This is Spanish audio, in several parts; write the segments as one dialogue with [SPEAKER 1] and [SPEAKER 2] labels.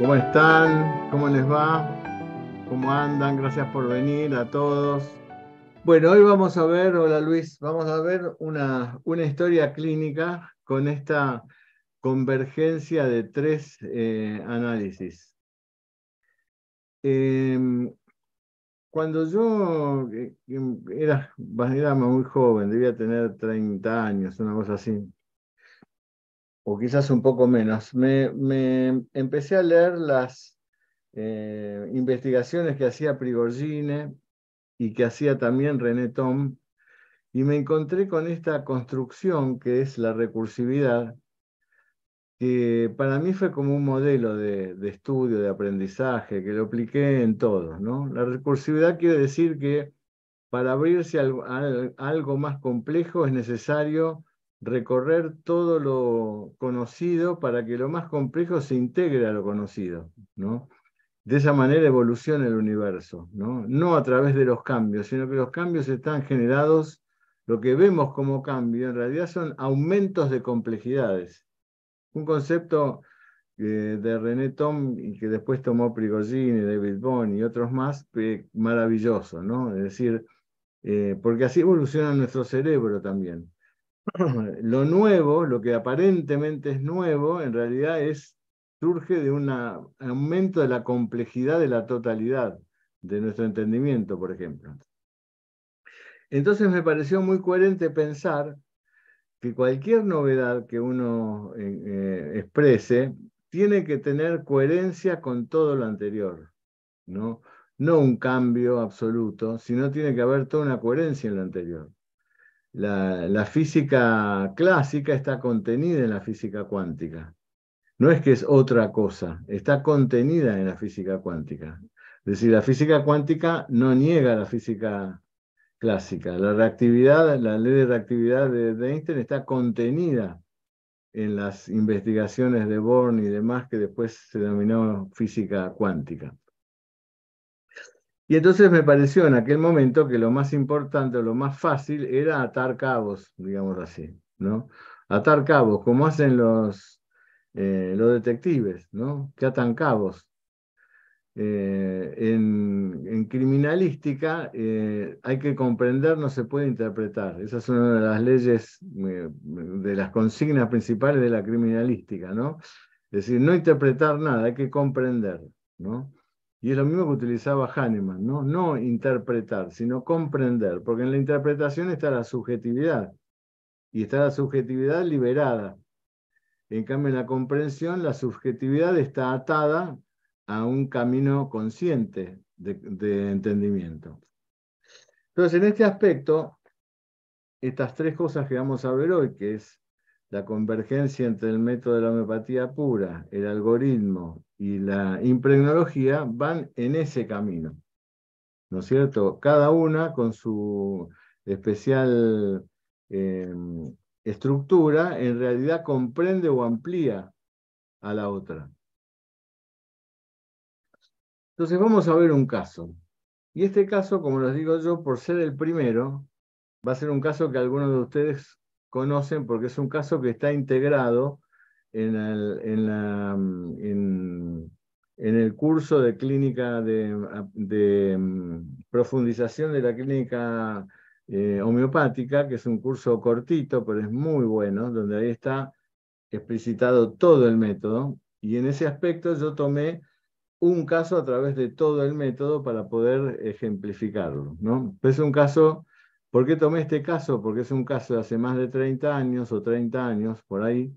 [SPEAKER 1] ¿Cómo están? ¿Cómo les va? ¿Cómo andan? Gracias por venir a todos. Bueno, hoy vamos a ver, hola Luis, vamos a ver una, una historia clínica con esta convergencia de tres eh, análisis. Em, cuando yo eh, em, era, era muy joven, debía tener 30 años, una cosa así, o quizás un poco menos. Me, empecé a leer las eh, investigaciones que hacía Prigorgine y que hacía también René Tom, y me encontré con esta construcción que es la recursividad, que para mí fue como un modelo de, estudio, de aprendizaje, que lo apliqué en todo. La recursividad quiere decir que para abrirse a algo más complejo es necesario recorrer todo lo conocido para que lo más complejo se integre a lo conocido, ¿no? De esa manera evoluciona el universo, ¿no? No a través de los cambios, sino que los cambios están generados, lo que vemos como cambio en realidad son aumentos de complejidades. Un concepto eh, de René Tom y que después tomó Prigogine, David Bond y otros más, maravilloso, ¿no? Es decir, eh, porque así evoluciona nuestro cerebro también. lo nuevo, lo que aparentemente es nuevo, en realidad es, surge de un aumento de la complejidad de la totalidad de nuestro entendimiento, por ejemplo. Entonces me pareció muy coherente pensar que cualquier novedad que uno eh, eh, exprese tiene que tener coherencia con todo lo anterior, ¿no? No un cambio absoluto, sino tiene que haber toda una coherencia en lo anterior la, física clásica está contenida en la física cuántica. No es que es otra cosa, está contenida en la física cuántica. Es decir, la física cuántica no niega la física clásica. La reactividad, la ley de reactividad de, de Einstein está contenida en las investigaciones de Born y demás que después se denominó física cuántica. Y entonces me pareció en aquel momento que lo más importante lo más fácil era atar cabos, digamos así, ¿no? Atar cabos, como hacen los, eh, los detectives, ¿no? Que atan cabos. Eh, en, criminalística eh, hay que comprender, no se puede interpretar. Esa es una de las leyes, de las consignas principales de la criminalística, ¿no? Es decir, no interpretar nada, hay que comprender, ¿no? Y es lo mismo que utilizaba Hahnemann, ¿no? No interpretar, sino comprender, porque en la interpretación está la subjetividad, y está la subjetividad liberada. En cambio, en la comprensión, la subjetividad está atada a un camino consciente de entendimiento. Entonces, en este aspecto, estas tres cosas que vamos a ver hoy, que es la convergencia entre el método de la homeopatía pura, el algoritmo y la impregnología van en ese camino. ¿No es cierto? Cada una con su especial em, estructura, en realidad comprende o amplía a la otra. Entonces vamos a ver un caso. Y este caso, como les digo yo, por ser el primero, va a ser un caso que algunos de ustedes conocen porque es un caso que está integrado en el, en la, en, el curso de clínica de, mm, profundización de la clínica eh, homeopática, que es un curso cortito, pero es muy bueno, donde ahí está explicitado todo el método. Y en ese aspecto yo tomé un caso a través de todo el método para poder ejemplificarlo. ¿no? Es un caso ¿Por qué tomé este caso? Porque es un caso de hace más de 30 años o 30 años, por ahí,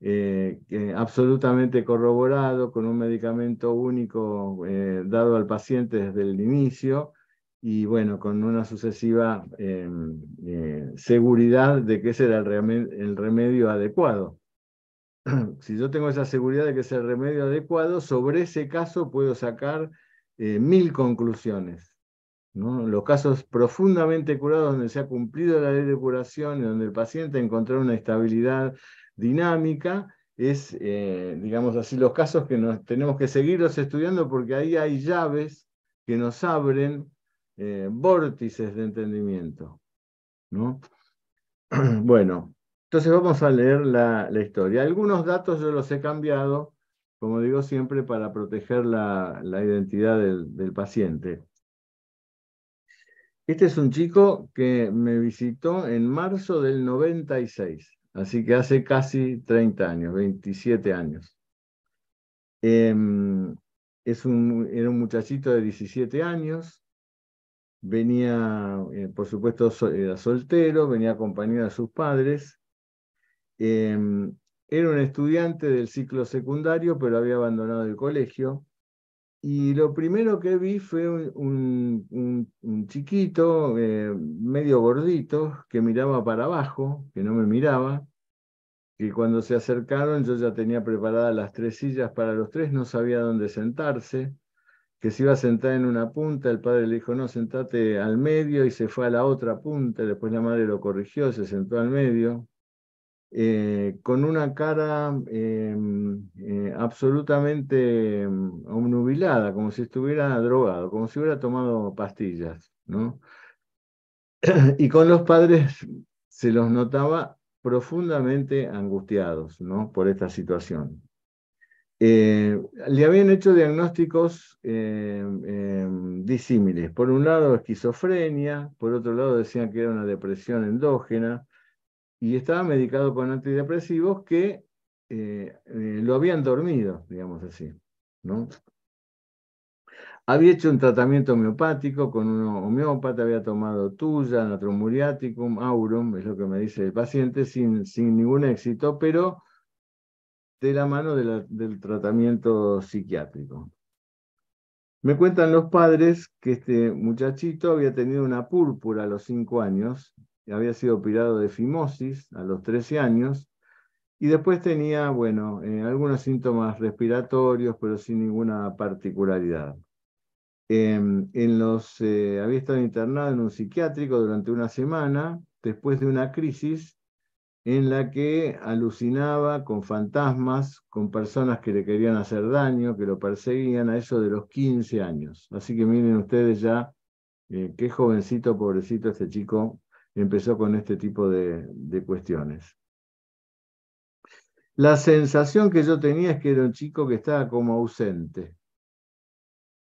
[SPEAKER 1] eh, absolutamente corroborado, con un medicamento único eh, dado al paciente desde el inicio y bueno, con una sucesiva em, eh, seguridad de que ese era el remedio adecuado. si yo tengo esa seguridad de que es el remedio adecuado, sobre ese caso puedo sacar mil conclusiones los casos profundamente curados donde se ha cumplido la ley de curación y donde el paciente ha encontrado una estabilidad dinámica, es, eh, digamos así, los casos que tenemos que seguirlos estudiando porque ahí hay llaves que nos abren eh, vórtices de entendimiento. Bueno, entonces vamos a leer la, la, historia. Algunos datos yo los he cambiado, como digo siempre, para proteger la, identidad del paciente. Este es un chico que me visitó en marzo del 96, así que hace casi 30 años, 27 años. Em, es un, era un muchachito de 17 años, venía, eh, por supuesto, era soltero, venía acompañado de sus padres. Em, era un estudiante del ciclo secundario, pero había abandonado el colegio y lo primero que vi fue un, chiquito, eh, medio gordito, que miraba para abajo, que no me miraba, que cuando se acercaron yo ya tenía preparadas las tres sillas para los tres, no sabía dónde sentarse, que se iba a sentar en una punta, el padre le dijo, no, sentate al medio y se fue a la otra punta, después la madre lo corrigió, se sentó al medio, eh, con una cara em, eh, absolutamente em, omnubilada, como si estuviera drogado, como si hubiera tomado pastillas, Y con los padres se los notaba profundamente angustiados, Por esta situación. Eh, le habían hecho diagnósticos em, disímiles. Por un lado, esquizofrenia, por otro lado, decían que era una depresión endógena, y estaba medicado con antidepresivos que eh, eh, lo habían dormido, digamos así. ¿no? Había hecho un tratamiento homeopático con un homeópata, había tomado tuya, Muriaticum, aurum, es lo que me dice el paciente, sin, ningún éxito, pero de la mano del tratamiento psiquiátrico. Me cuentan los padres que este muchachito había tenido una púrpura a los cinco años, había sido operado de fimosis a los 13 años y después tenía, bueno, eh, algunos síntomas respiratorios, pero sin ninguna particularidad. Em, en los, eh, había estado internado en un psiquiátrico durante una semana después de una crisis en la que alucinaba con fantasmas, con personas que le querían hacer daño, que lo perseguían a eso de los 15 años. Así que miren ustedes ya eh, qué jovencito, pobrecito este chico empezó con este tipo de, cuestiones. La sensación que yo tenía es que era un chico que estaba como ausente,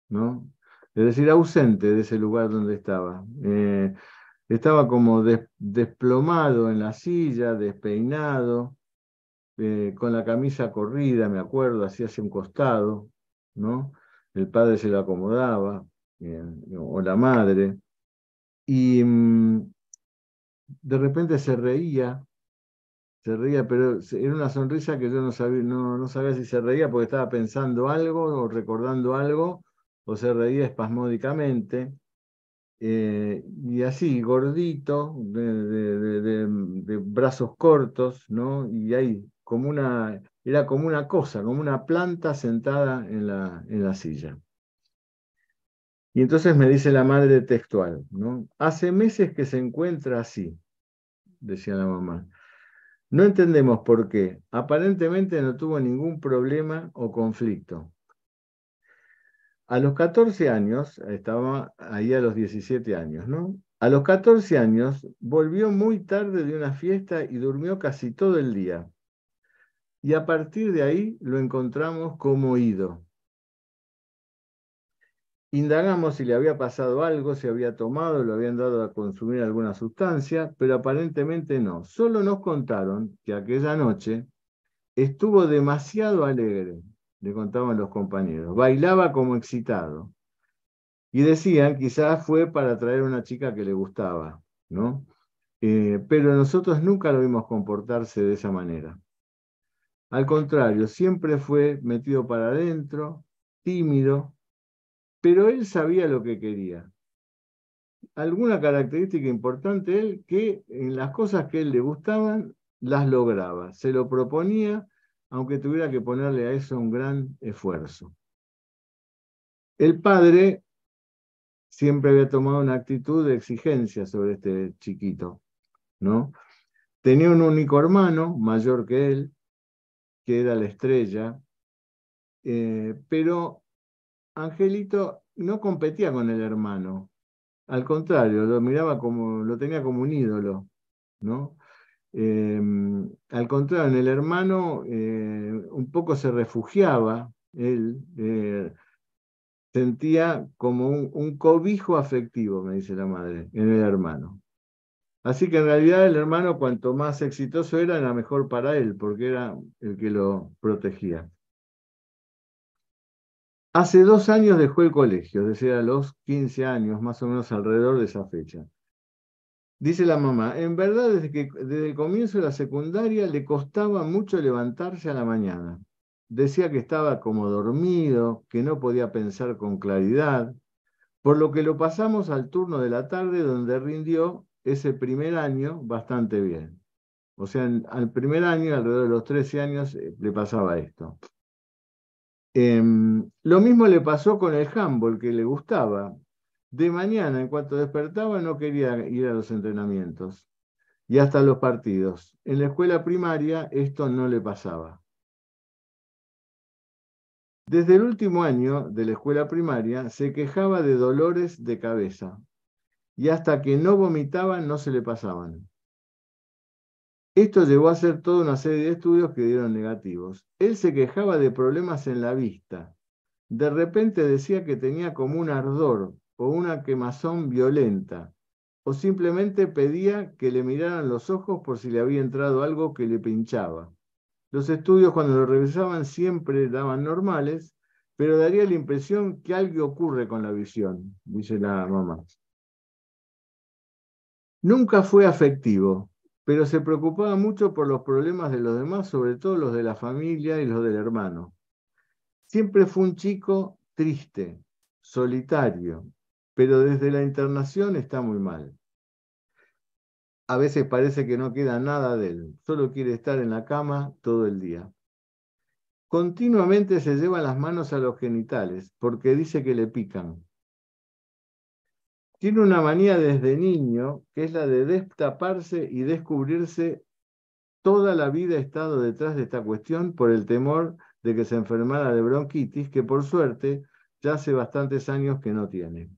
[SPEAKER 1] ¿no? Es decir, ausente de ese lugar donde estaba. Eh, estaba como desplomado en la silla, despeinado, eh, con la camisa corrida, me acuerdo, así hacia un costado, ¿no? El padre se lo acomodaba, eh, o la madre. Y mm, de repente se reía, se reía, pero era una sonrisa que yo no sabía, no, no sabía si se reía porque estaba pensando algo o recordando algo, o se reía espasmódicamente. Eh, y así, gordito, de, brazos cortos, ¿no? Y ahí, como una, era como una cosa, como una planta sentada en la, en la silla. Y entonces me dice la madre textual, ¿no? Hace meses que se encuentra así, decía la mamá. No entendemos por qué. Aparentemente no tuvo ningún problema o conflicto. A los 14 años, estaba ahí a los 17 años, ¿no? A los 14 años volvió muy tarde de una fiesta y durmió casi todo el día. Y a partir de ahí lo encontramos como ido. Indagamos si le había pasado algo, si había tomado, lo habían dado a consumir alguna sustancia, pero aparentemente no. Solo nos contaron que aquella noche estuvo demasiado alegre, le contaban los compañeros. Bailaba como excitado. Y decían, quizás fue para traer a una chica que le gustaba, ¿no? Eh, pero nosotros nunca lo vimos comportarse de esa manera. Al contrario, siempre fue metido para adentro, tímido, pero él sabía lo que quería. Alguna característica importante él, que en las cosas que él le gustaban, las lograba, se lo proponía, aunque tuviera que ponerle a eso un gran esfuerzo. El padre siempre había tomado una actitud de exigencia sobre este chiquito, ¿no? Tenía un único hermano mayor que él, que era la estrella, eh, pero Angelito no competía con el hermano, al contrario, lo miraba como, lo tenía como un ídolo, ¿no? Em, al contrario, en el hermano eh, un poco se refugiaba, él eh, sentía como un, un, cobijo afectivo, me dice la madre, en el hermano. Así que en realidad el hermano cuanto más exitoso era, era mejor para él, porque era el que lo protegía. Hace dos años dejó el colegio, decía decir, a los 15 años, más o menos alrededor de esa fecha. Dice la mamá, en verdad desde, el comienzo de la secundaria le costaba mucho levantarse a la mañana. Decía que estaba como dormido, que no podía pensar con claridad, por lo que lo pasamos al turno de la tarde donde rindió ese primer año bastante bien. O sea, al primer año, alrededor de los 13 años, eh, le pasaba esto. Em, lo mismo le pasó con el handball, que le gustaba. De mañana, en cuanto despertaba, no quería ir a los entrenamientos y hasta los partidos. En la escuela primaria esto no le pasaba. Desde el último año de la escuela primaria se quejaba de dolores de cabeza y hasta que no vomitaba no se le pasaban. Esto llevó a hacer toda una serie de estudios que dieron negativos. Él se quejaba de problemas en la vista. De repente decía que tenía como un ardor o una quemazón violenta, o simplemente pedía que le miraran los ojos por si le había entrado algo que le pinchaba. Los estudios cuando lo revisaban siempre daban normales, pero daría la impresión que algo ocurre con la visión, dice la mamá. Nunca fue afectivo, pero se preocupaba mucho por los problemas de los demás, sobre todo los de la familia y los del hermano. Siempre fue un chico triste, solitario, pero desde la internación está muy mal. A veces parece que no queda nada de él, solo quiere estar en la cama todo el día. Continuamente se lleva las manos a los genitales porque dice que le pican tiene una manía desde niño que es la de destaparse y descubrirse. Toda la vida estado detrás de esta cuestión por el temor de que se enfermara de bronquitis, que por suerte ya hace bastantes años que no tiene.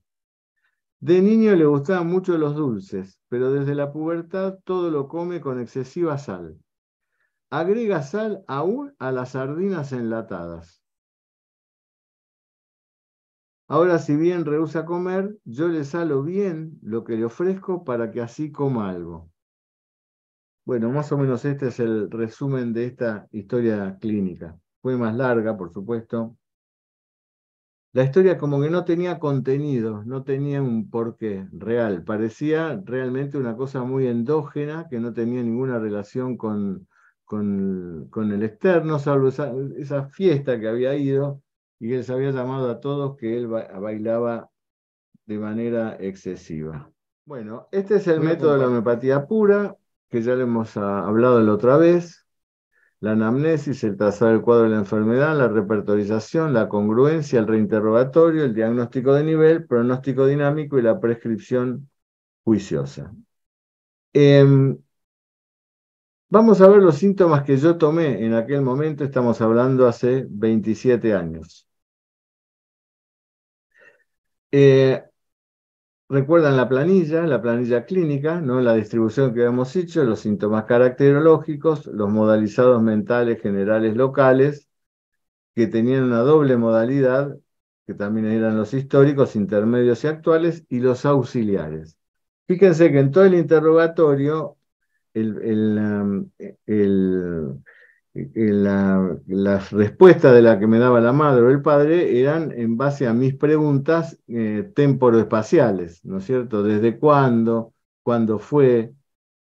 [SPEAKER 1] De niño le gustaban mucho los dulces, pero desde la pubertad todo lo come con excesiva sal. Agrega sal aún a las sardinas enlatadas. Ahora, si bien rehúsa comer, yo le salo bien lo que le ofrezco para que así coma algo. Bueno, más o menos este es el resumen de esta historia clínica. Fue más larga, por supuesto. La historia como que no tenía contenido, no tenía un porqué real. Parecía realmente una cosa muy endógena que no tenía ninguna relación con, con, el externo, salvo esa fiesta que había ido, y él les había llamado a todos que él bailaba de manera excesiva. Bueno, este es el método de la homeopatía pura, que ya lo hemos ah, hablado la otra vez. La anamnesis, el trazar el cuadro de la enfermedad, la repertorización, la congruencia, el reinterrogatorio, el diagnóstico de nivel, pronóstico dinámico y la prescripción juiciosa. Em, vamos a ver los síntomas que yo tomé en aquel momento, estamos hablando hace 27 años. Eh, recuerdan la planilla, la planilla clínica, ¿no? la distribución que hemos hecho, los síntomas caracterológicos, los modalizados mentales generales locales, que tenían una doble modalidad, que también eran los históricos, intermedios y actuales, y los auxiliares. Fíjense que en todo el interrogatorio, el, el, um, el eh, las respuestas de la que me daba la madre o el padre eran en base a mis preguntas eh, temporoespaciales, ¿no es cierto? ¿Desde cuándo? ¿Cuándo fue?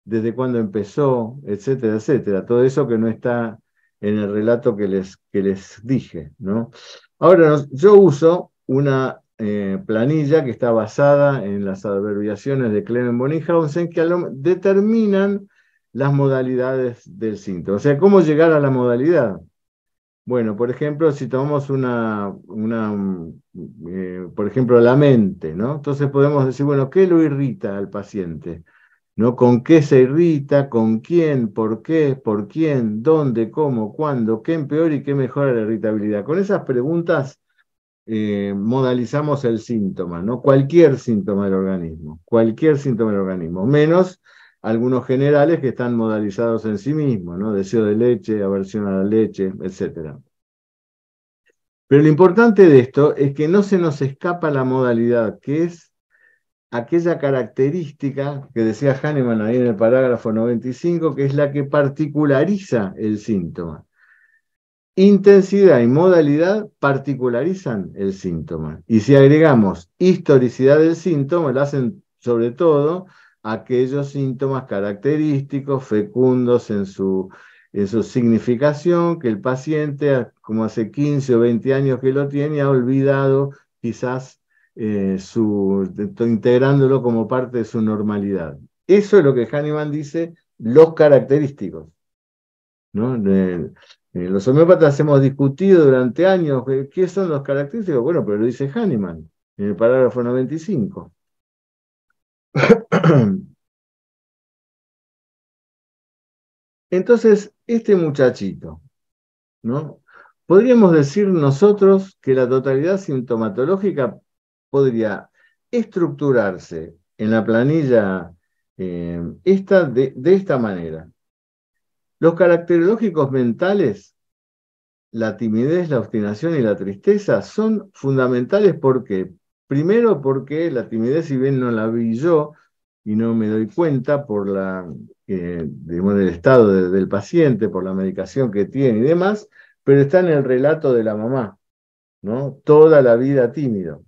[SPEAKER 1] ¿Desde cuándo empezó? Etcétera, etcétera. Todo eso que no está en el relato que les, que les dije, ¿no? Ahora, yo uso una eh, planilla que está basada en las adverbiaciones de Clement Bonninghausen que determinan las modalidades del síntoma O sea, ¿cómo llegar a la modalidad? Bueno, por ejemplo, si tomamos una, mm, eh, por ejemplo, la mente, ¿no? Entonces podemos decir, bueno, ¿qué lo irrita al paciente? ¿No? ¿Con qué se irrita? ¿Con quién? ¿Por qué? ¿Por quién? ¿Dónde? ¿Cómo? ¿Cuándo? ¿Qué empeora y qué mejora la irritabilidad? Con esas preguntas eh, modalizamos el síntoma, ¿no? Cualquier síntoma del organismo, cualquier síntoma del organismo, menos algunos generales que están modalizados en sí mismos, ¿no? deseo de leche, aversión a la leche, etc. Pero lo importante de esto es que no se nos escapa la modalidad, que es aquella característica que decía Hahnemann ahí en el parágrafo 95, que es la que particulariza el síntoma. Intensidad y modalidad particularizan el síntoma. Y si agregamos historicidad del síntoma, lo hacen sobre todo aquellos síntomas característicos, fecundos en su, en significación, que el paciente, como hace 15 o 20 años que lo tiene, ha olvidado quizás eh, su, integrándolo como parte de su normalidad. Eso es lo que Hahnemann dice, los característicos. ¿no? Eh, los homeópatas hemos discutido durante años eh, qué son los característicos. Bueno, pero lo dice Hahnemann en el parágrafo 95. Entonces, este muchachito, ¿no? Podríamos decir nosotros que la totalidad sintomatológica podría estructurarse en la planilla eh, esta de, de esta manera. Los caracterológicos mentales, la timidez, la obstinación y la tristeza son fundamentales porque Primero porque la timidez, si bien no la vi yo y no me doy cuenta por la, eh, del estado del paciente, por la medicación que tiene y demás, pero está en el relato de la mamá, ¿no? Toda la vida tímido.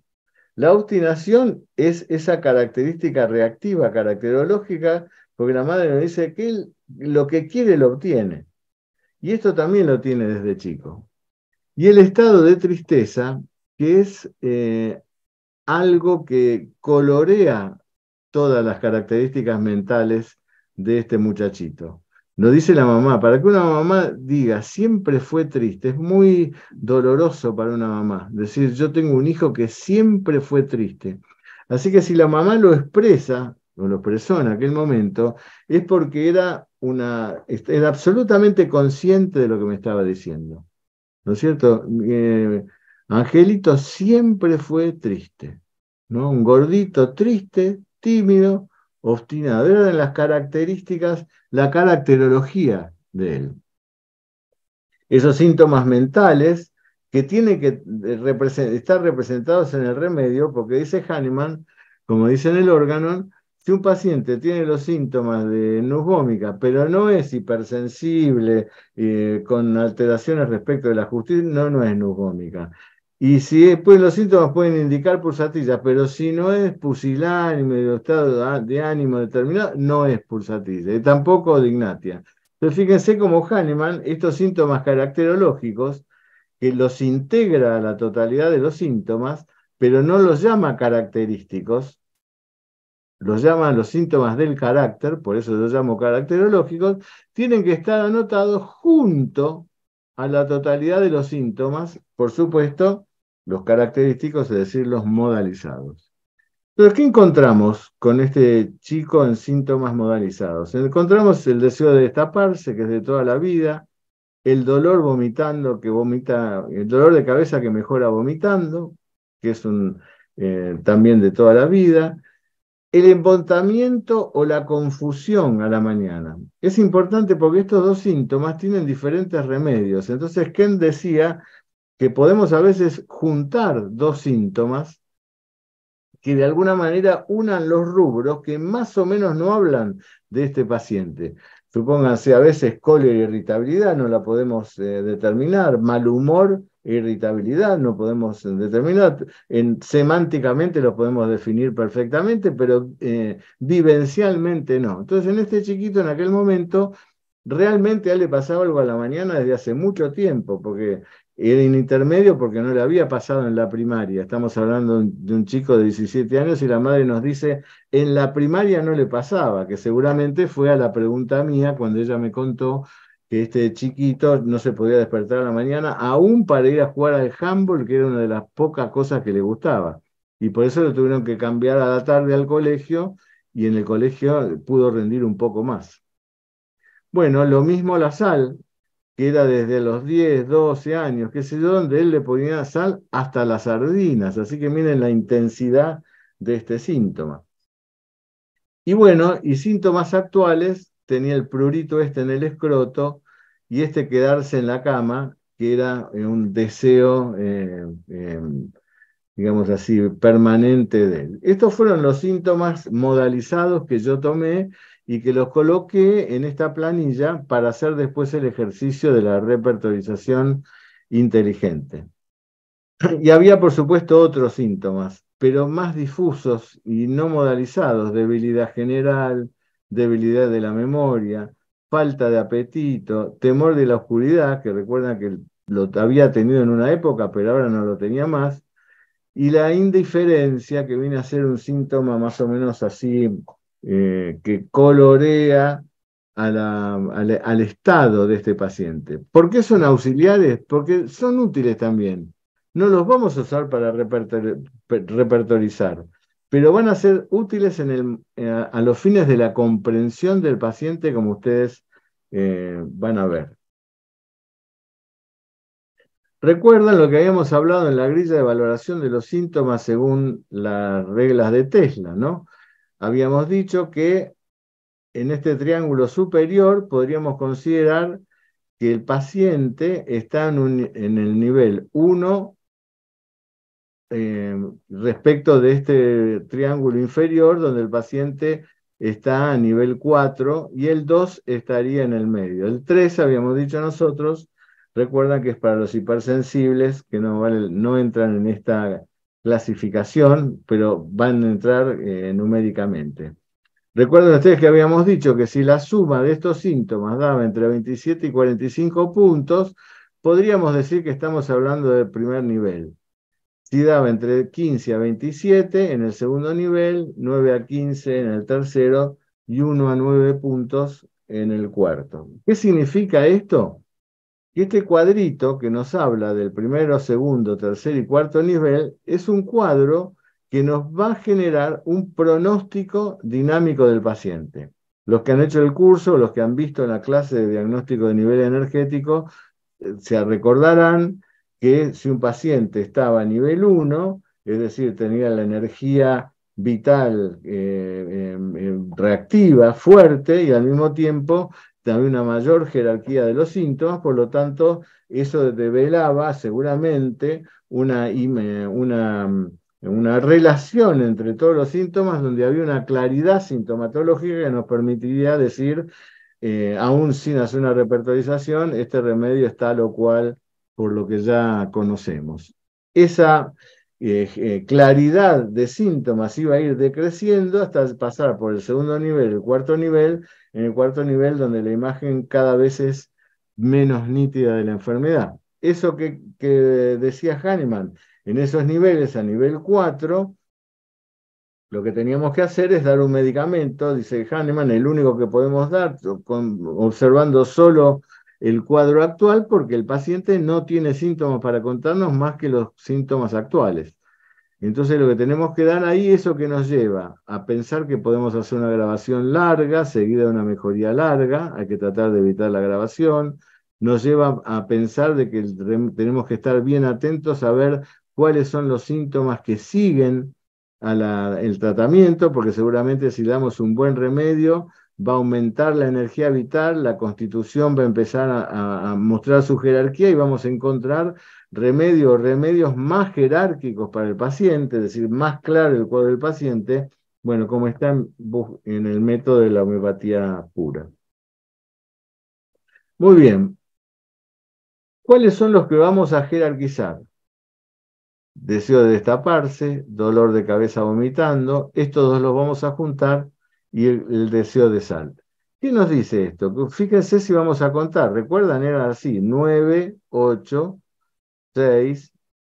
[SPEAKER 1] La obstinación es esa característica reactiva, caracterológica, porque la madre nos dice que él, lo que quiere lo obtiene. Y esto también lo tiene desde chico. Y el estado de tristeza, que es eh, algo que colorea todas las características mentales de este muchachito. Lo dice la mamá, para que una mamá diga, siempre fue triste, es muy doloroso para una mamá decir, yo tengo un hijo que siempre fue triste. Así que si la mamá lo expresa, o lo expresó en aquel momento, es porque era, una, era absolutamente consciente de lo que me estaba diciendo. ¿No es cierto? Eh, Angelito siempre fue triste, ¿no? Un gordito triste, tímido, obstinado. de las características, la caracterología de él. Esos síntomas mentales que tienen que eh, estar representados en el remedio, porque dice Hahnemann, como dice en el órgano, si un paciente tiene los síntomas de neusbómica, pero no es hipersensible, eh, con alteraciones respecto de la justicia, no, no es neusbómica. Y si pues los síntomas pueden indicar pulsatillas, pero si no es pusilánime, de estado de ánimo determinado, no es pulsatilla, y tampoco dignatia. Entonces fíjense cómo Hahnemann, estos síntomas caracterológicos, que los integra a la totalidad de los síntomas, pero no los llama característicos, los llama los síntomas del carácter, por eso los llamo caracterológicos, tienen que estar anotados junto a la totalidad de los síntomas, por supuesto, los característicos, es decir, los modalizados. Entonces, ¿qué encontramos con este chico en síntomas modalizados? Encontramos el deseo de destaparse, que es de toda la vida, el dolor vomitando, que vomita, el dolor de cabeza que mejora vomitando, que es un, eh, también de toda la vida, el embotamiento o la confusión a la mañana. Es importante porque estos dos síntomas tienen diferentes remedios. Entonces, Ken decía que podemos a veces juntar dos síntomas que de alguna manera unan los rubros que más o menos no hablan de este paciente. Supónganse, a veces cólera e irritabilidad no la podemos eh, determinar, mal humor e irritabilidad no podemos eh, determinar, en, semánticamente lo podemos definir perfectamente, pero eh, vivencialmente no. Entonces, en este chiquito, en aquel momento, realmente ha le pasaba algo a la mañana desde hace mucho tiempo, porque era intermedio porque no le había pasado en la primaria. Estamos hablando de un chico de 17 años y la madre nos dice, en la primaria no le pasaba, que seguramente fue a la pregunta mía cuando ella me contó que este chiquito no se podía despertar a la mañana, aún para ir a jugar al handball, que era una de las pocas cosas que le gustaba. Y por eso lo tuvieron que cambiar a la tarde al colegio y en el colegio pudo rendir un poco más. Bueno, lo mismo la sal que era desde los 10, 12 años, qué sé yo, donde él le ponía sal hasta las sardinas. Así que miren la intensidad de este síntoma. Y bueno, y síntomas actuales, tenía el prurito este en el escroto y este quedarse en la cama, que era eh, un deseo, eh, eh, digamos así, permanente de él. Estos fueron los síntomas modalizados que yo tomé y que los coloque en esta planilla para hacer después el ejercicio de la repertorización inteligente. Y había, por supuesto, otros síntomas, pero más difusos y no modalizados, debilidad general, debilidad de la memoria, falta de apetito, temor de la oscuridad, que recuerdan que lo había tenido en una época, pero ahora no lo tenía más, y la indiferencia, que viene a ser un síntoma más o menos así eh, que colorea al estado de este paciente. ¿Por qué son auxiliares? Porque son útiles también. No los vamos a usar para repertorizar, pero van a ser útiles eh, a los fines de la comprensión del paciente, como ustedes eh, van a ver. Recuerdan lo que habíamos hablado en la grilla de valoración de los síntomas según las reglas de Tesla, ¿no? habíamos dicho que en este triángulo superior podríamos considerar que el paciente está en, el nivel 1 eh, respecto de este triángulo inferior donde el paciente está a nivel 4 y el 2 estaría en el medio. El 3, habíamos dicho nosotros, recuerdan que es para los hipersensibles que no, no entran en esta clasificación, pero van a entrar eh, numéricamente. Recuerden ustedes que habíamos dicho que si la suma de estos síntomas daba entre 27 y 45 puntos, podríamos decir que estamos hablando del primer nivel. Si daba entre 15 a 27 en el segundo nivel, 9 a 15 en el tercero y 1 a 9 puntos en el cuarto. ¿Qué significa esto? Y este cuadrito que nos habla del primero, segundo, tercer y cuarto nivel es un cuadro que nos va a generar un pronóstico dinámico del paciente. Los que han hecho el curso, los que han visto la clase de diagnóstico de nivel energético, eh, se recordarán que si un paciente estaba a nivel 1, es decir, tenía la energía vital eh, em, em, reactiva, fuerte, y al mismo tiempo también una mayor jerarquía de los síntomas, por lo tanto, eso develaba seguramente una, relación entre todos los síntomas donde había una claridad sintomatológica que nos permitiría decir, eh, aún sin hacer una repertorización, este remedio está lo cual por lo que ya conocemos. Esa eh, eh, claridad de síntomas iba a ir decreciendo hasta pasar por el segundo nivel, el cuarto nivel, en el cuarto nivel, donde la imagen cada vez es menos nítida de la enfermedad. Eso que, decía Hahnemann, en esos niveles, a nivel 4, lo que teníamos que hacer es dar un medicamento, dice Hahnemann, el único que podemos dar, observando solo el cuadro actual, porque el paciente no tiene síntomas para contarnos más que los síntomas actuales. Entonces lo que tenemos que dar ahí, es lo que nos lleva a pensar que podemos hacer una grabación larga, seguida de una mejoría larga, hay que tratar de evitar la grabación, nos lleva a pensar de que tenemos que estar bien atentos a ver cuáles son los síntomas que siguen el tratamiento, porque seguramente si damos un buen remedio va a aumentar la energía vital, la constitución va a empezar a mostrar su jerarquía y vamos a encontrar remedios, remedios más jerárquicos para el paciente, es decir, más claro el cuadro del paciente, bueno, como está en, el método de la homeopatía pura. Muy bien. ¿Cuáles son los que vamos a jerarquizar? Deseo de destaparse, dolor de cabeza vomitando, estos dos los vamos a juntar y el, deseo de sal. ¿Qué nos dice esto? Fíjense si vamos a contar. Recuerdan, era así, 9, 8, 6,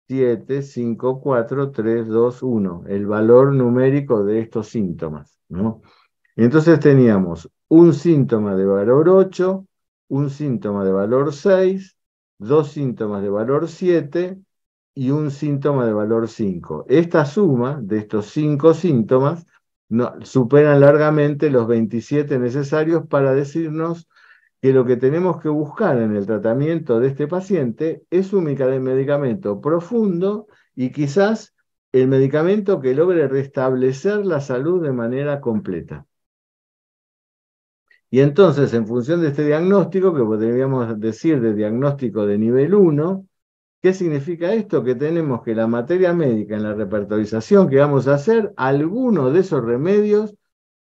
[SPEAKER 1] 7, 5, 4, 3, 2, 1. El valor numérico de estos síntomas. Entonces teníamos un síntoma de valor 8, un síntoma de valor 6, dos síntomas de valor 7 y un síntoma de valor 5. Esta suma de estos cinco síntomas no, superan largamente los 27 necesarios para decirnos que lo que tenemos que buscar en el tratamiento de este paciente es un medicamento profundo y quizás el medicamento que logre restablecer la salud de manera completa. Y entonces, en función de este diagnóstico, que podríamos decir de diagnóstico de nivel 1, ¿qué significa esto? Que tenemos que la materia médica en la repertorización que vamos a hacer, alguno de esos remedios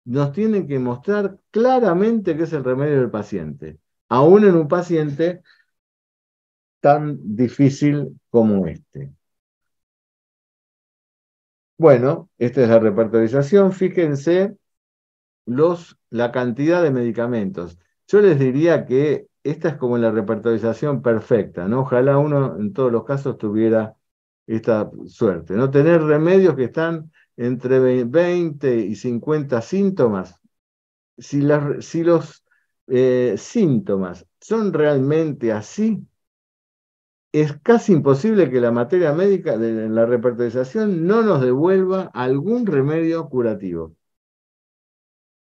[SPEAKER 1] nos tienen que mostrar claramente qué es el remedio del paciente, aún en un paciente tan difícil como este. Bueno, esta es la repertorización. Fíjense los, la cantidad de medicamentos. Yo les diría que esta es como la repertorización perfecta, ¿no? Ojalá uno en todos los casos tuviera esta suerte, ¿no? Tener remedios que están entre 20 y 50 síntomas, si, los eh, síntomas son realmente así, es casi imposible que la materia médica la repertorización no nos devuelva algún remedio curativo.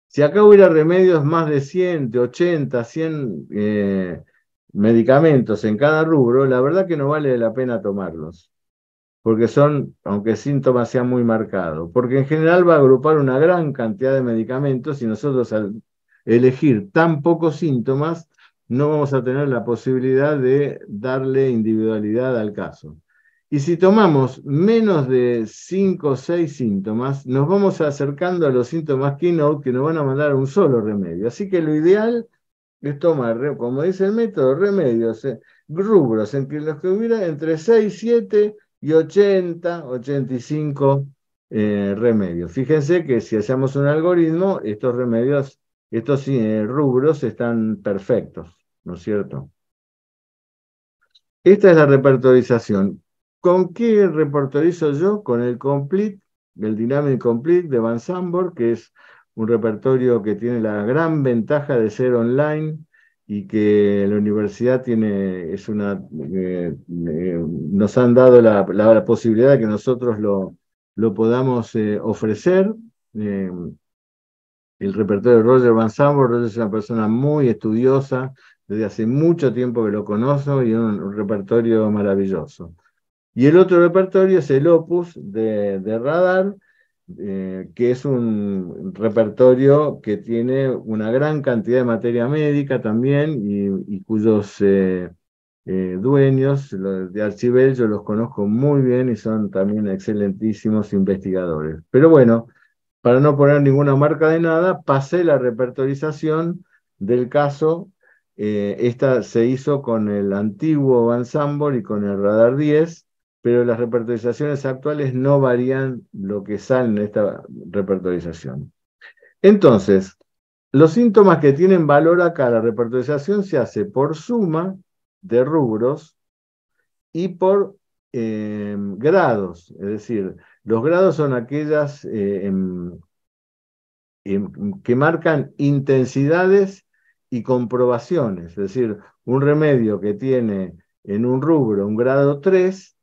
[SPEAKER 1] Si acá hubiera remedios más de 100, 80, 100 medicamentos en cada rubro, la verdad que no vale la pena tomarlos porque son, aunque síntomas sean muy marcados, porque en general va a agrupar una gran cantidad de medicamentos y nosotros al elegir tan pocos síntomas, no vamos a tener la posibilidad de darle individualidad al caso. Y si tomamos menos de 5 o 6 síntomas, nos vamos acercando a los síntomas keynote que nos van a mandar un solo remedio. Así que lo ideal es tomar, como dice el método, remedios, eh, rubros en que los que hubiera entre 6 y 7 y 80, 85 eh, remedios. Fíjense que si hacemos un algoritmo, estos remedios, estos eh, rubros están perfectos, ¿no es cierto? Esta es la repertorización. ¿Con qué repertorizo yo? Con el complete, el Dynamic Complete de Van Sambor, que es un repertorio que tiene la gran ventaja de ser online, y que la universidad tiene, es una, eh, eh, nos han dado la, posibilidad de que nosotros lo, lo podamos eh, ofrecer. el repertorio de Roger Van Zandvoort, Roger es una persona muy estudiosa, desde hace mucho tiempo que lo conozco y un, un repertorio maravilloso. Y el otro repertorio es el opus de, de Radar, eh, que es un repertorio que tiene una gran cantidad de materia médica también y, cuyos eh, eh, dueños de Archibel yo los conozco muy bien y son también excelentísimos investigadores. Pero bueno, para no poner ninguna marca de nada, pasé la repertorización del caso. esta se hizo con el antiguo Van y con el Radar 10, pero las repertorizaciones actuales no varían lo que sale en esta repertorización. Entonces, los síntomas que tienen valor acá, la repertorización se hace por suma de rubros y por em, grados, es decir, los grados son aquellas eh, em, em, que marcan intensidades y comprobaciones, es decir, un remedio que tiene en un rubro un grado 3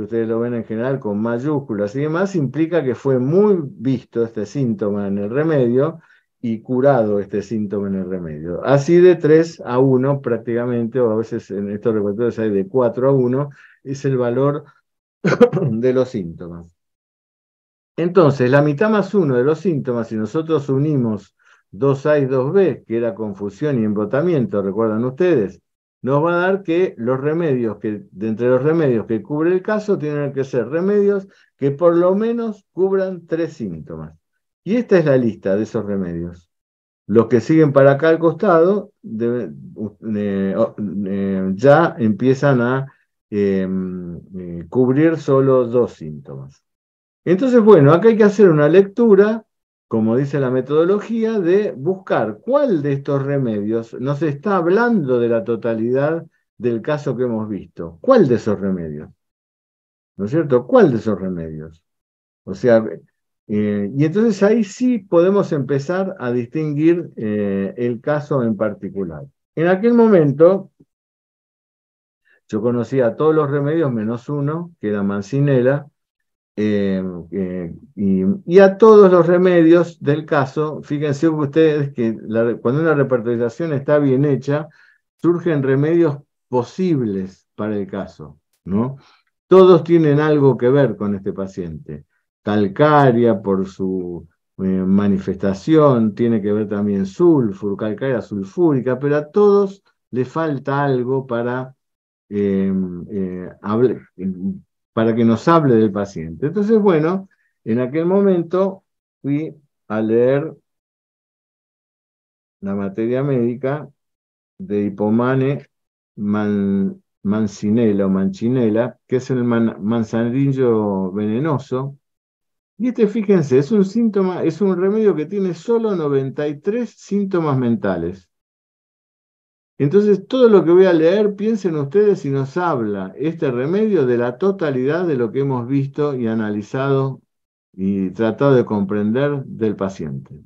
[SPEAKER 1] que ustedes lo ven en general con mayúsculas y demás, implica que fue muy visto este síntoma en el remedio y curado este síntoma en el remedio. Así de 3 a 1 prácticamente, o a veces en estos reportes hay de 4 a 1, es el valor de los síntomas. Entonces, la mitad más uno de los síntomas, si nosotros unimos 2A y 2B, que era confusión y embotamiento, recuerdan ustedes, nos va a dar que los remedios que, de entre los remedios que cubre el caso, tienen que ser remedios que por lo menos cubran tres síntomas. Y esta es la lista de esos remedios. Los que siguen para acá al costado eh, eh, ya empiezan a em, eh, cubrir solo dos síntomas. Entonces, bueno, acá hay que hacer una lectura como dice la metodología, de buscar cuál de estos remedios nos está hablando de la totalidad del caso que hemos visto. ¿Cuál de esos remedios? ¿No es cierto? ¿Cuál de esos remedios? O sea, eh, y entonces ahí sí podemos empezar a distinguir eh, el caso en particular. En aquel momento, yo conocía todos los remedios menos uno, que era mancinela, eh, eh, y, a todos los remedios del caso, fíjense ustedes que cuando una repertorización está bien hecha, surgen remedios posibles para el caso, ¿no? Todos tienen algo que ver con este paciente. calcárea por su eh, manifestación, tiene que ver también sulfur, calcárea sulfúrica, pero a todos le falta algo para hablar para que nos hable del paciente. Entonces, bueno, en aquel momento fui a leer la materia médica de Hipomane Mancinela o Manchinela, que es el manzanillo venenoso. Y este, fíjense, es un síntoma, es un remedio que tiene solo 93 síntomas mentales. Entonces, todo lo que voy a leer, piensen ustedes si nos habla este remedio de la totalidad de lo que hemos visto y analizado y tratado de comprender del paciente.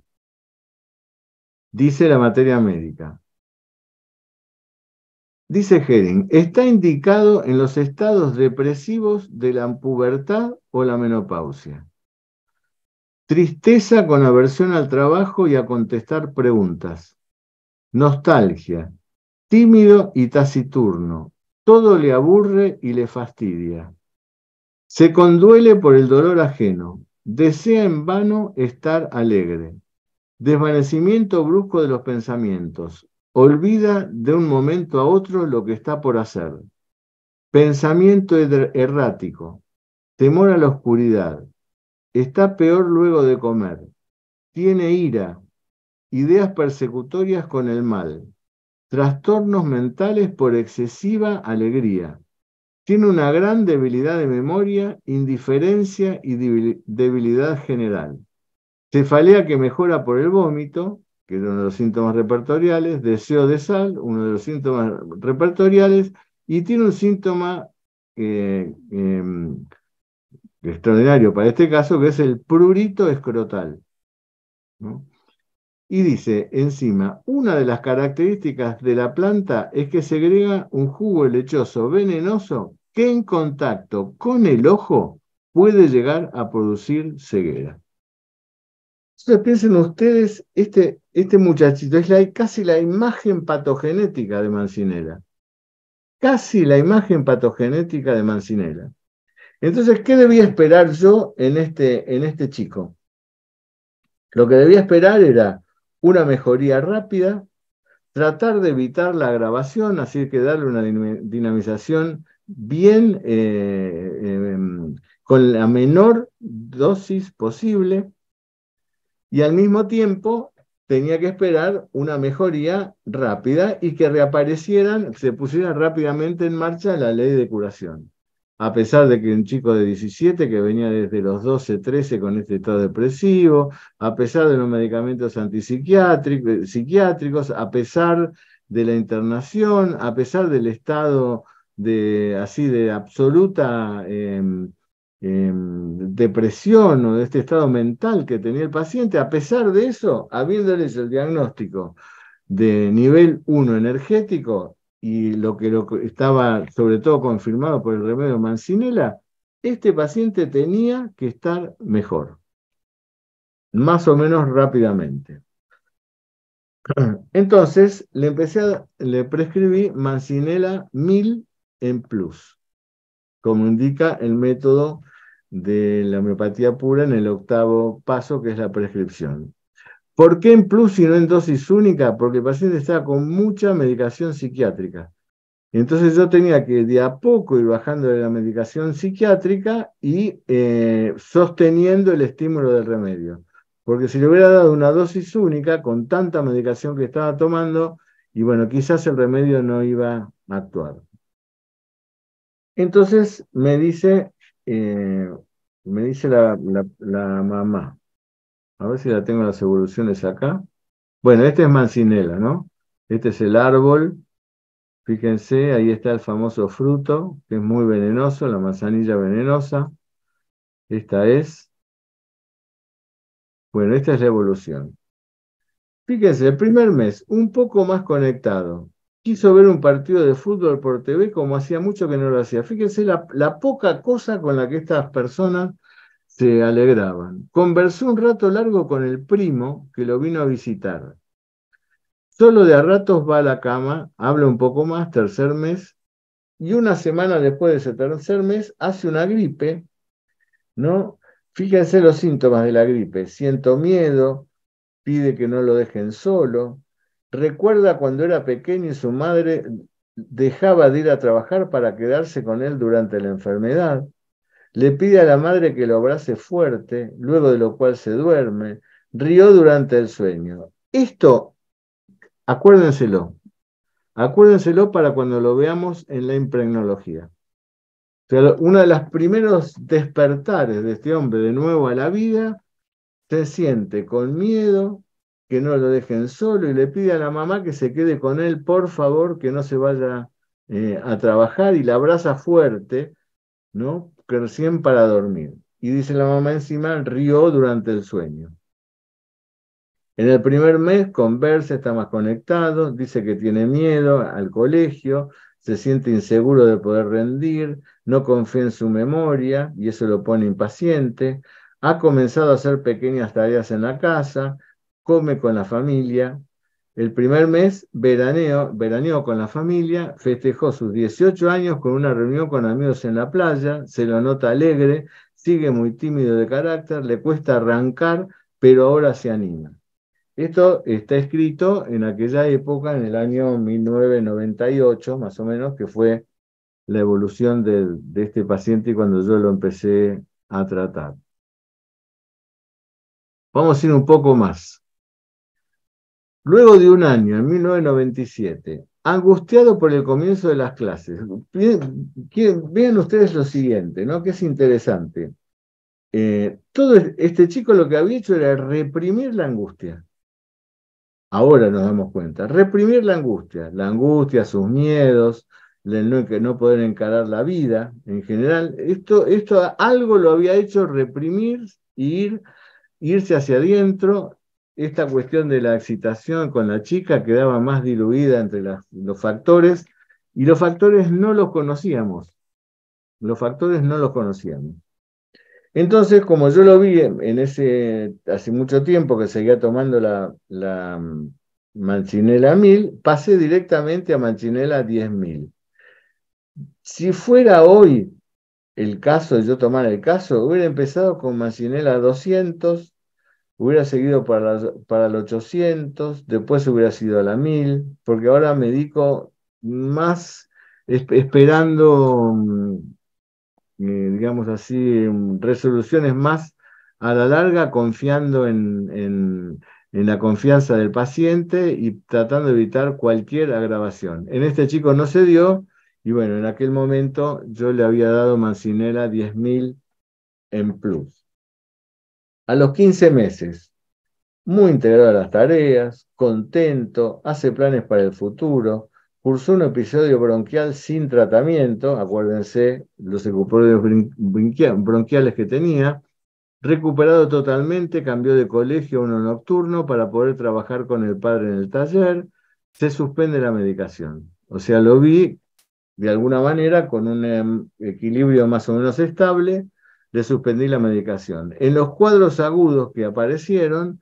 [SPEAKER 1] Dice la materia médica. Dice Hering, está indicado en los estados depresivos de la pubertad o la menopausia. Tristeza con aversión al trabajo y a contestar preguntas. Nostalgia, tímido y taciturno. Todo le aburre y le fastidia. Se conduele por el dolor ajeno. Desea en vano estar alegre. Desvanecimiento brusco de los pensamientos. Olvida de un momento a otro lo que está por hacer. Pensamiento er-, errático. Temor a la oscuridad. Está peor luego de comer. Tiene ira. Ideas persecutorias con el mal trastornos mentales por excesiva alegría. Tiene una gran debilidad de memoria, indiferencia y debilidad general. Cefalea que mejora por el vómito, que es uno de los síntomas repertoriales, deseo de sal, uno de los síntomas repertoriales, y tiene un síntoma eh, em, extraordinario para este caso, que es el prurito escrotal. ¿no? Y dice encima, una de las características de la planta es que segrega un jugo lechoso venenoso que en contacto con el ojo puede llegar a producir ceguera. Entonces piensen ustedes, este, este muchachito es casi la imagen patogenética de Mancinela. Casi la imagen patogenética de Mancinela. Entonces, ¿qué debía esperar yo en este, en este chico? Lo que debía esperar era una mejoría rápida, tratar de evitar la agravación, así que darle una dinamización bien eh, em, con la menor dosis posible y al mismo tiempo tenía que esperar una mejoría rápida y que reaparecieran, se pusiera rápidamente en marcha la ley de curación a pesar de que un chico de 17 que venía desde los 12, 13 con este estado depresivo, a pesar de los medicamentos antipsiquiátricos, eh, a pesar de la internación, a pesar del estado de así de absoluta em, em, depresión o de este estado mental que tenía el paciente, a pesar de eso, habiéndoles el diagnóstico de nivel 1 energético, y lo que lo, estaba sobre todo confirmado por el remedio Mancinela, este paciente tenía que estar mejor, más o menos rápidamente. Entonces le, empecé le prescribí Mancinela 1000 en plus, como indica el método de la homeopatía pura en el octavo paso, que es la prescripción. ¿Por qué en plus y no en dosis única? Porque el paciente estaba con mucha medicación psiquiátrica. Entonces yo tenía que de a poco ir bajando de la medicación psiquiátrica y eh, sosteniendo el estímulo del remedio. Porque si le hubiera dado una dosis única con tanta medicación que estaba tomando, y bueno, quizás el remedio no iba a actuar. Entonces me dice, eh, me dice la mamá, a ver si la tengo las evoluciones acá. Bueno, este es mancinela, ¿no? Este es el árbol. Fíjense, ahí está el famoso fruto, que es muy venenoso, la manzanilla venenosa. Esta es. Bueno, esta es la evolución. Fíjense, el primer mes, un poco más conectado. Quiso ver un partido de fútbol por TV como hacía mucho que no lo hacía. Fíjense la poca cosa con la que estas personas se alegraban. Conversó un rato largo con el primo que lo vino a visitar. Solo de a ratos va a la cama, habla un poco más, tercer mes, y una semana después de ese tercer mes hace una gripe, ¿no? Fíjense los síntomas de la gripe. Siento miedo, pide que no lo dejen solo, recuerda cuando era pequeño y su madre dejaba de ir a trabajar para quedarse con él durante la enfermedad. Le pide a la madre que lo abrace fuerte, luego de lo cual se duerme. Rió durante el sueño. Esto, acuérdenselo. Acuérdenselo para cuando lo veamos en la impregnología. O uno de los primeros despertares de este hombre de nuevo a la vida, se siente con miedo, que no lo dejen solo y le pide a la mamá que se quede con él, por favor, que no se vaya eh, a trabajar y la abraza fuerte, ¿no? recién para dormir. Y dice la mamá encima, rió durante el sueño. En el primer mes conversa, está más conectado, dice que tiene miedo al colegio, se siente inseguro de poder rendir, no confía en su memoria y eso lo pone impaciente. Ha comenzado a hacer pequeñas tareas en la casa, come con la familia, el primer mes veraneó, veraneo con la familia, festejó sus 18 años con una reunión con amigos en la playa, se lo anota alegre, sigue muy tímido de carácter, le cuesta arrancar, pero ahora se anima. Esto está escrito en aquella época, en el año 1998, más o menos, que fue la evolución de, de este paciente cuando yo lo empecé a tratar. Vamos a ir un poco más. Luego de un año, en 1997, angustiado por el comienzo de las clases, vean ustedes lo siguiente, ¿no? que es interesante. Eh, todo este chico lo que había hecho era reprimir la angustia. Ahora nos damos cuenta, reprimir la angustia, la angustia, sus miedos, el no, poder encarar la vida en general. Esto, esto algo lo había hecho reprimir, ir, irse hacia adentro esta cuestión de la excitación con la chica quedaba más diluida entre los factores y los factores no los conocíamos. Los factores no los conocíamos. Entonces, como yo lo vi en ese, hace mucho tiempo que seguía tomando la, la 1000, mm, pasé directamente a Manchinela 10000. Si fuera hoy el caso, yo tomara el caso, hubiera empezado con mancinela 200, hubiera seguido para, para el 800, después hubiera sido a la 1000, porque ahora me dedico más esperando, mm, eh, digamos así, mm, resoluciones más a la larga, confiando en, en, en, la confianza del paciente y tratando de evitar cualquier agravación. En este chico no se dio, y bueno, en aquel momento yo le había dado mancinera 10.000 en plus. A los 15 meses, muy integrado a las tareas, contento, hace planes para el futuro, cursó un episodio bronquial sin tratamiento, acuérdense los episodios bronquiales que tenía, recuperado totalmente, cambió de colegio a uno nocturno para poder trabajar con el padre en el taller, se suspende la medicación. O sea, lo vi de alguna manera con un em, equilibrio más o menos estable, le suspendí la medicación. En los cuadros agudos que aparecieron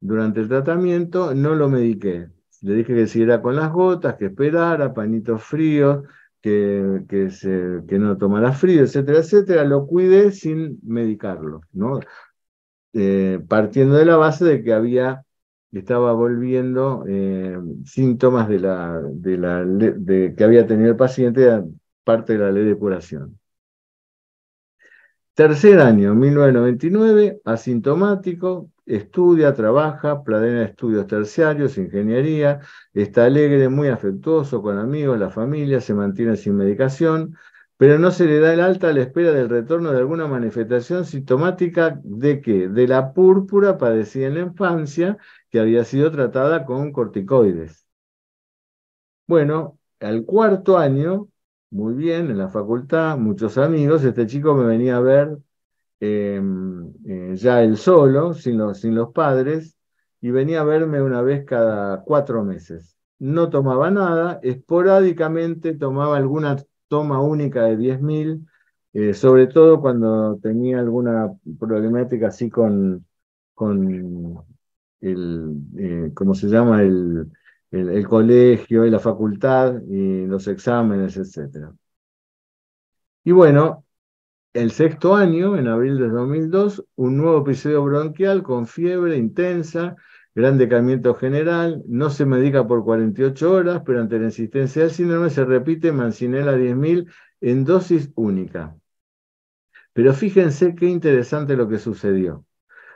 [SPEAKER 1] durante el tratamiento, no lo mediqué. Le dije que siguiera con las gotas, que esperara, panitos fríos, que, que, se, que no tomara frío, etcétera, etcétera. Lo cuidé sin medicarlo, ¿no? Eh, partiendo de la base de que había estaba volviendo eh, síntomas de la, de la de, que había tenido el paciente parte de la ley de curación. Tercer año, 1999, asintomático, estudia, trabaja, planea estudios terciarios, ingeniería, está alegre, muy afectuoso con amigos, la familia, se mantiene sin medicación, pero no se le da el alta a la espera del retorno de alguna manifestación sintomática de qué? De la púrpura padecida en la infancia que había sido tratada con corticoides. Bueno, al cuarto año muy bien en la facultad, muchos amigos. Este chico me venía a ver em, eh, ya él solo, sin los, sin los padres, y venía a verme una vez cada cuatro meses. No tomaba nada, esporádicamente tomaba alguna toma única de 10.000, eh, sobre todo cuando tenía alguna problemática así con, con el, eh, ¿cómo se llama? El, el, colegio y la facultad y los exámenes, etc. Y bueno, el sexto año, en abril de 2002, un nuevo episodio bronquial con fiebre intensa, gran decaimiento general, no se medica por 48 horas, pero ante la insistencia del síndrome se repite mancinela 10.000 en dosis única. Pero fíjense qué interesante lo que sucedió.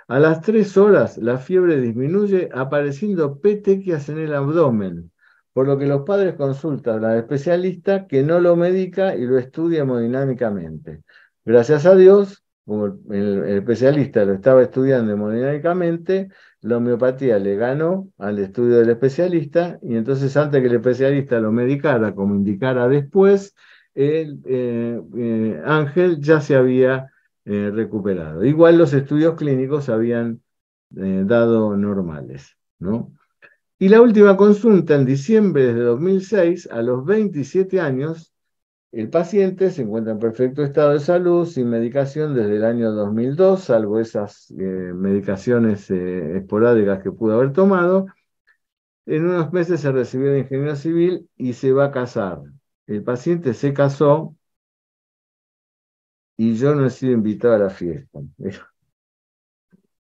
[SPEAKER 1] A las tres horas la fiebre disminuye apareciendo petequias en el abdomen, por lo que los padres consultan la especialista que no lo medica y lo estudia hemodinámicamente. Gracias a Dios, como el, especialista lo estaba estudiando hemodinámicamente, la homeopatía le ganó al estudio del especialista y entonces antes que el especialista lo medicara, como indicara después, el, eh, eh, Ángel ya se había eh, recuperado. Igual los estudios clínicos habían eh, dado normales. ¿no? Y la última consulta, en diciembre de 2006, a los 27 años, el paciente se encuentra en perfecto estado de salud, sin medicación desde el año 2002, salvo esas eh, medicaciones esporádicas que pudo haber tomado. En unos meses se recibió de ingeniero civil y se va a casar. El paciente se casó y yo no he sido invitado a la fiesta.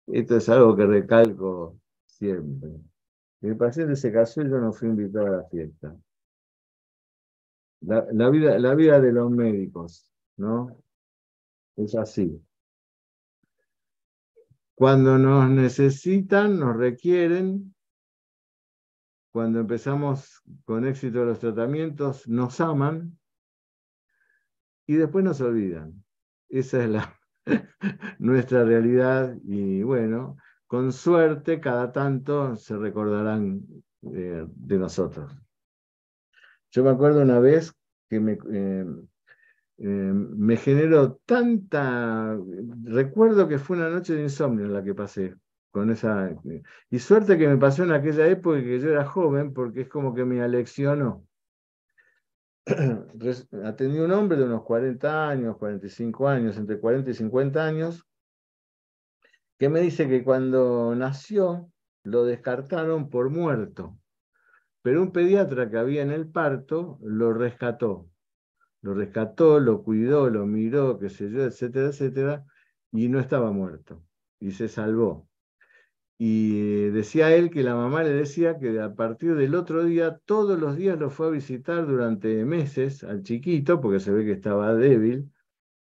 [SPEAKER 1] Esto es algo que recalco siempre. El paciente se casó y yo no fui invitado a la fiesta. La, vida, la vida de los médicos, ¿no? Es así. Cuando nos necesitan, nos requieren, cuando empezamos con éxito los tratamientos, nos aman y después nos olvidan. Esa es la, nuestra realidad y bueno, con suerte cada tanto se recordarán eh, de nosotros. Yo me acuerdo una vez que me, eh, eh, me generó tanta... Recuerdo que fue una noche de insomnio en la que pasé con esa... Y suerte que me pasó en aquella época que yo era joven porque es como que me aleccionó atendí a un hombre de unos 40 años, 45 años, entre 40 y 50 años, que me dice que cuando nació lo descartaron por muerto, pero un pediatra que había en el parto lo rescató, lo rescató, lo cuidó, lo miró, qué sé yo, etcétera, etcétera, y no estaba muerto, y se salvó. Y decía él que la mamá le decía que a partir del otro día, todos los días lo fue a visitar durante meses al chiquito, porque se ve que estaba débil,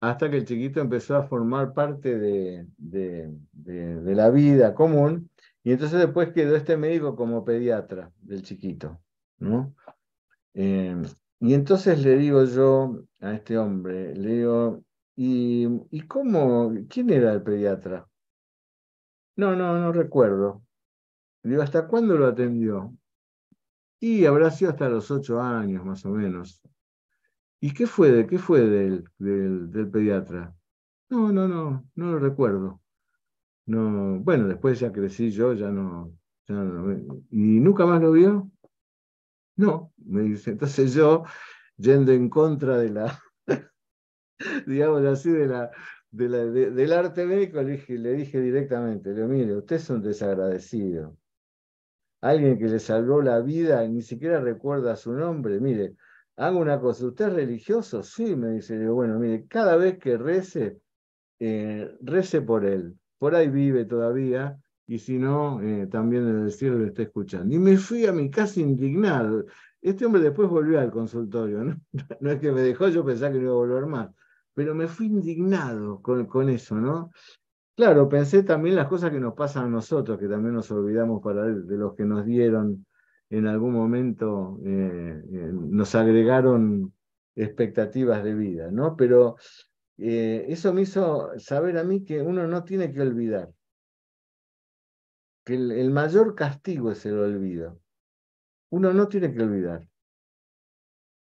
[SPEAKER 1] hasta que el chiquito empezó a formar parte de, la vida común. Y entonces después quedó este médico como pediatra del chiquito, ¿no? Eh, y entonces le digo yo a este hombre, le digo, ¿y, ¿y cómo? ¿Quién era el pediatra? No, no, no recuerdo. digo, ¿hasta cuándo lo atendió? Y habrá sido hasta los ocho años, más o menos. ¿Y qué fue de qué fue del, del, pediatra? No, no, no, no lo recuerdo. No, bueno, después ya crecí yo, ya no, ya no ¿Y nunca más lo vio? No, me dice. Entonces yo, yendo en contra de la, digamos así, de la, del arte médico le dije, le dije directamente, le mire, usted es un desagradecido. Alguien que le salvó la vida y ni siquiera recuerda su nombre, mire, hago una cosa, ¿usted es religioso? Sí, me dice, bueno, mire, cada vez que rece, eh, rece por él, por ahí vive todavía, y si no, eh, también en el cielo le está escuchando. Y me fui a mi casa indignado. Este hombre después volvió al consultorio, no es que me dejó, yo pensaba que no iba a volver más pero me fui indignado con, eso, ¿no? Claro, pensé también las cosas que nos pasan a nosotros, que también nos olvidamos para de los que nos dieron en algún momento, eh, eh, nos agregaron expectativas de vida, ¿no? Pero eh, eso me hizo saber a mí que uno no tiene que olvidar, que el mayor castigo es el olvido. Uno no tiene que olvidar.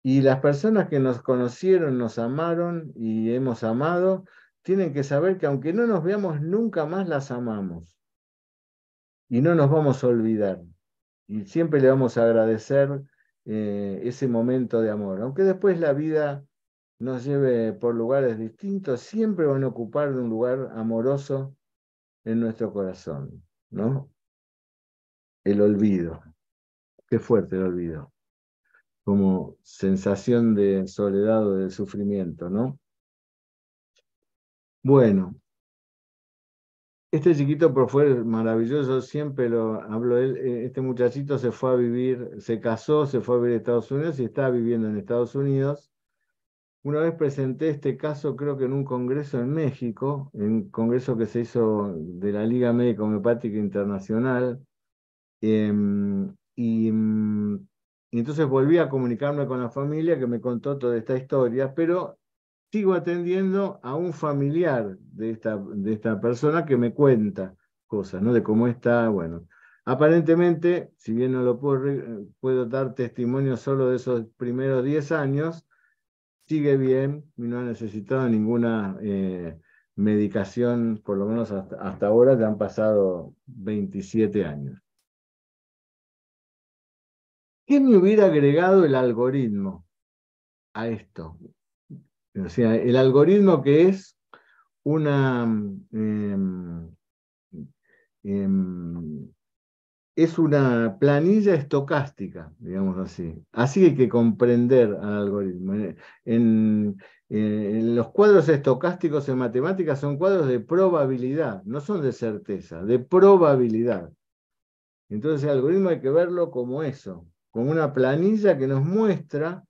[SPEAKER 1] Y las personas que nos conocieron, nos amaron y hemos amado, tienen que saber que aunque no nos veamos, nunca más las amamos. Y no nos vamos a olvidar. Y siempre le vamos a agradecer eh, ese momento de amor. Aunque después la vida nos lleve por lugares distintos, siempre van a ocupar un lugar amoroso en nuestro corazón, ¿no? El olvido. Qué fuerte el olvido como sensación de soledad o de sufrimiento, ¿no? Bueno, este chiquito fue maravilloso, siempre lo hablo él, eh, este muchachito se fue a vivir, se casó, se fue a vivir a Estados Unidos y está viviendo en Estados Unidos. Una vez presenté este caso, creo que en un congreso en México, en un congreso que se hizo de la Liga Médica Homeopática Internacional, em, y em, y entonces volví a comunicarme con la familia que me contó toda esta historia, pero sigo atendiendo a un familiar de esta, de esta persona que me cuenta cosas, ¿no? De cómo está, bueno. Aparentemente, si bien no lo puedo, puedo dar testimonio solo de esos primeros 10 años, sigue bien y no ha necesitado ninguna eh, medicación, por lo menos hasta, hasta ahora, ya han pasado 27 años. Qué me hubiera agregado el algoritmo a esto? O sea, el algoritmo que es una... Mm, em, em, es una planilla estocástica, digamos así. Así hay que comprender al algoritmo. los cuadros estocásticos en matemáticas son cuadros de probabilidad, no son de certeza, de probabilidad. Entonces el algoritmo hay que verlo como eso, con una planilla que nos muestra,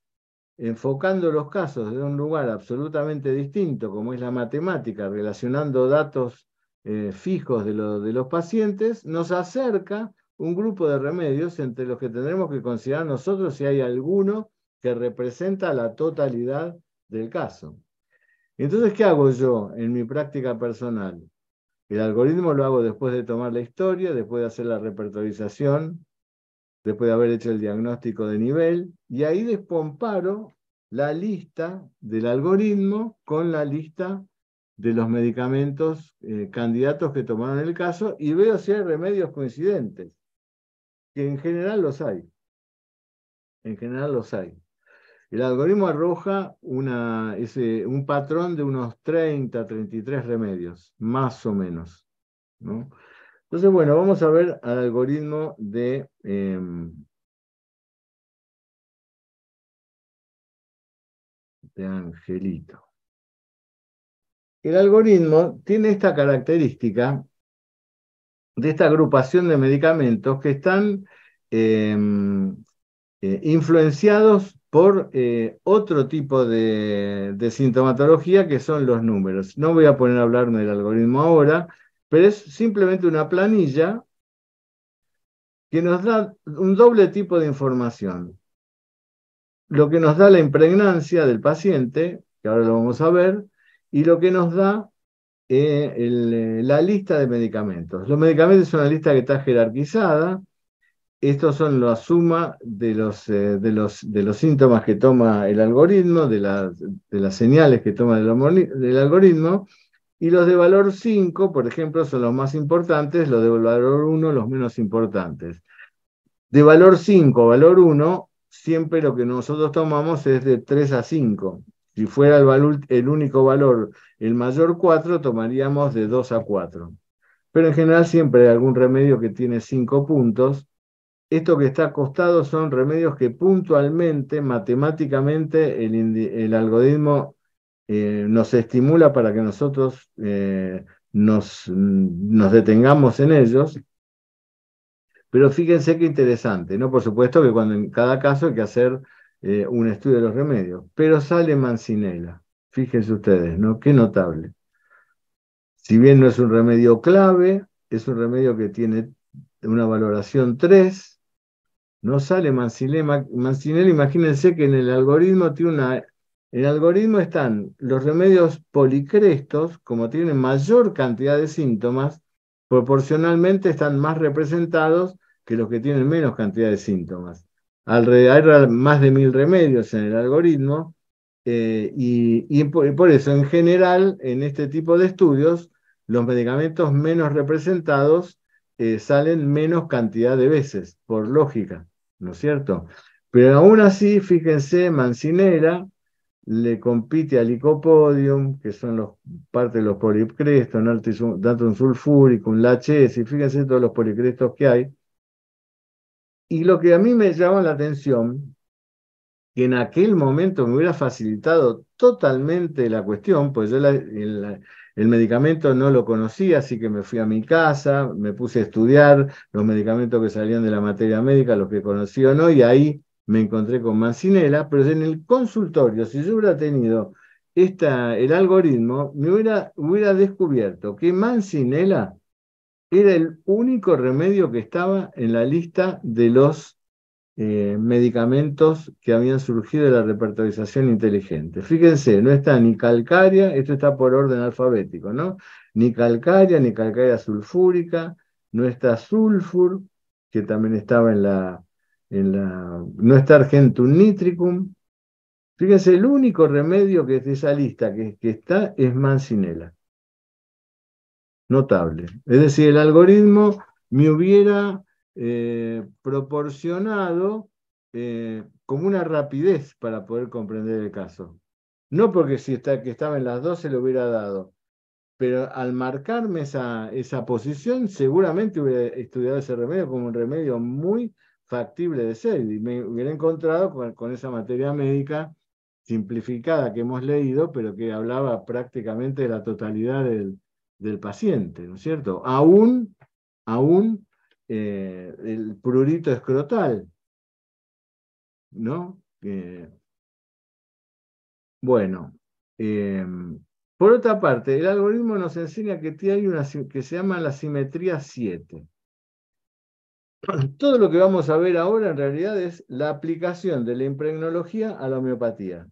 [SPEAKER 1] enfocando los casos de un lugar absolutamente distinto, como es la matemática, relacionando datos eh, fijos de, de los pacientes, nos acerca un grupo de remedios entre los que tendremos que considerar nosotros si hay alguno que representa la totalidad del caso. Entonces, ¿qué hago yo en mi práctica personal? El algoritmo lo hago después de tomar la historia, después de hacer la repertorización, después de haber hecho el diagnóstico de nivel, y ahí descomparo la lista del algoritmo con la lista de los medicamentos eh, candidatos que tomaron el caso y veo si hay remedios coincidentes, que en general los hay. En general los hay. El algoritmo arroja una, un patrón de unos 30, 33 remedios, más o menos. ¿no? Entonces, bueno, vamos a ver al algoritmo em,
[SPEAKER 2] de... Angelito.
[SPEAKER 1] El algoritmo tiene esta característica de esta agrupación de medicamentos que están em, eh, influenciados por eh, otro tipo de, sintomatología que son los números. No voy a poner a hablarme del algoritmo ahora, pero es simplemente una planilla que nos da un doble tipo de información. Lo que nos da la impregnancia del paciente, que ahora lo vamos a ver, y lo que nos da eh, eh, la lista de medicamentos. Los medicamentos son una lista que está jerarquizada. Estos son la suma de los, eh, de los, síntomas que toma el algoritmo, de, las señales que toma el algoritmo, y los de valor 5, por ejemplo, son los más importantes, los de valor 1 los menos importantes. De valor 5 valor 1, siempre lo que nosotros tomamos es de 3 a 5. Si fuera el, único valor, el mayor 4, tomaríamos de 2 a 4. Pero en general siempre hay algún remedio que tiene 5 puntos. Esto que está acostado son remedios que puntualmente, matemáticamente, el, el algoritmo eh, nos estimula para que nosotros eh, nos, nos, detengamos en ellos. Pero fíjense qué interesante, ¿no? Por supuesto que cuando en cada caso hay que hacer eh, un estudio de los remedios, pero sale Mancinela, fíjense ustedes, ¿no? Qué notable. Si bien no es un remedio clave, es un remedio que tiene una valoración 3, no sale Mancinela, imagínense que en el algoritmo tiene una en el algoritmo están los remedios policrestos, como tienen mayor cantidad de síntomas, proporcionalmente están más representados que los que tienen menos cantidad de síntomas. Alrededor, hay más de mil remedios en el algoritmo eh, y, por, eso en general en este tipo de estudios los medicamentos menos representados eh, salen menos cantidad de veces, por lógica, ¿no es cierto? Pero aún así, fíjense, Mancinera, le compite al icopodium, que son los, parte de los policrestos, este un sulfúrico, un laches, y fíjense todos los policrestos que hay. Y lo que a mí me llamó la atención, que en aquel momento me hubiera facilitado totalmente la cuestión, pues yo el, medicamento no lo conocía, así que me fui a mi casa, me puse a estudiar los medicamentos que salían de la materia médica, los que conocí o no, y ahí me encontré con Mancinela, pero en el consultorio, si yo hubiera tenido esta, el algoritmo, me hubiera, hubiera descubierto que Mancinela era el único remedio que estaba en la lista de los eh, medicamentos que habían surgido de la repertorización inteligente. Fíjense, no está ni calcárea, esto está por orden alfabético, ¿no? Ni calcárea, ni calcárea sulfúrica, no está sulfur, que también estaba en la, en la, no está argentum nitricum. Fíjense, el único remedio que de esa lista que, que está es mancinela. Notable. Es decir, el algoritmo me hubiera eh, proporcionado eh, como una rapidez para poder comprender el caso. No porque si que estaba en las dos se lo hubiera dado, pero al marcarme esa, esa posición seguramente hubiera estudiado ese remedio como un remedio muy factible de ser. Y me hubiera encontrado con, esa materia médica simplificada que hemos leído, pero que hablaba prácticamente de la totalidad del, paciente, ¿no es cierto? Aún, aún eh, el prurito escrotal, ¿no? bueno, em, por otra parte, el algoritmo nos enseña que hay una que se llama la simetría 7. todo lo que vamos a ver ahora en realidad es la aplicación de la impregnología a la homeopatía.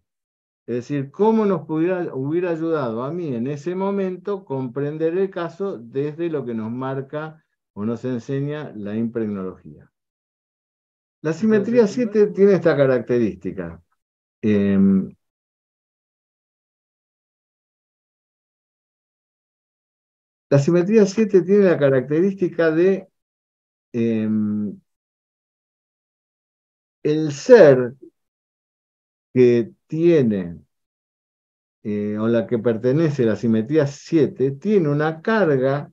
[SPEAKER 1] Es decir, cómo nos hubiera ayudado a mí en ese momento comprender el caso desde lo que nos marca o nos enseña la impregnología. La simetría 7 tiene
[SPEAKER 2] esta característica. Em, la simetría 7 tiene la característica de Em, el
[SPEAKER 1] ser que tiene eh, o la que pertenece a la simetría 7 tiene una carga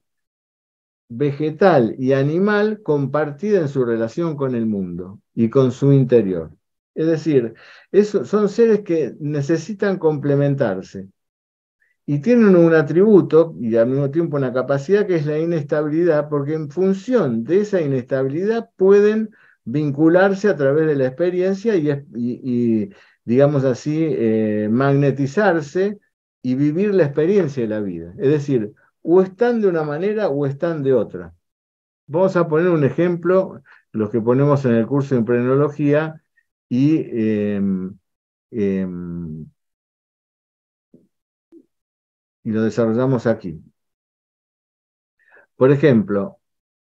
[SPEAKER 1] vegetal y animal compartida en su relación con el mundo y con su interior. Es decir, son seres que necesitan complementarse y tienen un atributo y al mismo tiempo una capacidad que es la inestabilidad, porque en función de esa inestabilidad pueden vincularse a través de la experiencia y, digamos así, eh, magnetizarse y vivir la experiencia de la vida. Es decir, o están de una manera o están de otra. Vamos a poner un ejemplo, los que ponemos en el curso de emprenología, y em, em, y lo desarrollamos aquí. Por ejemplo,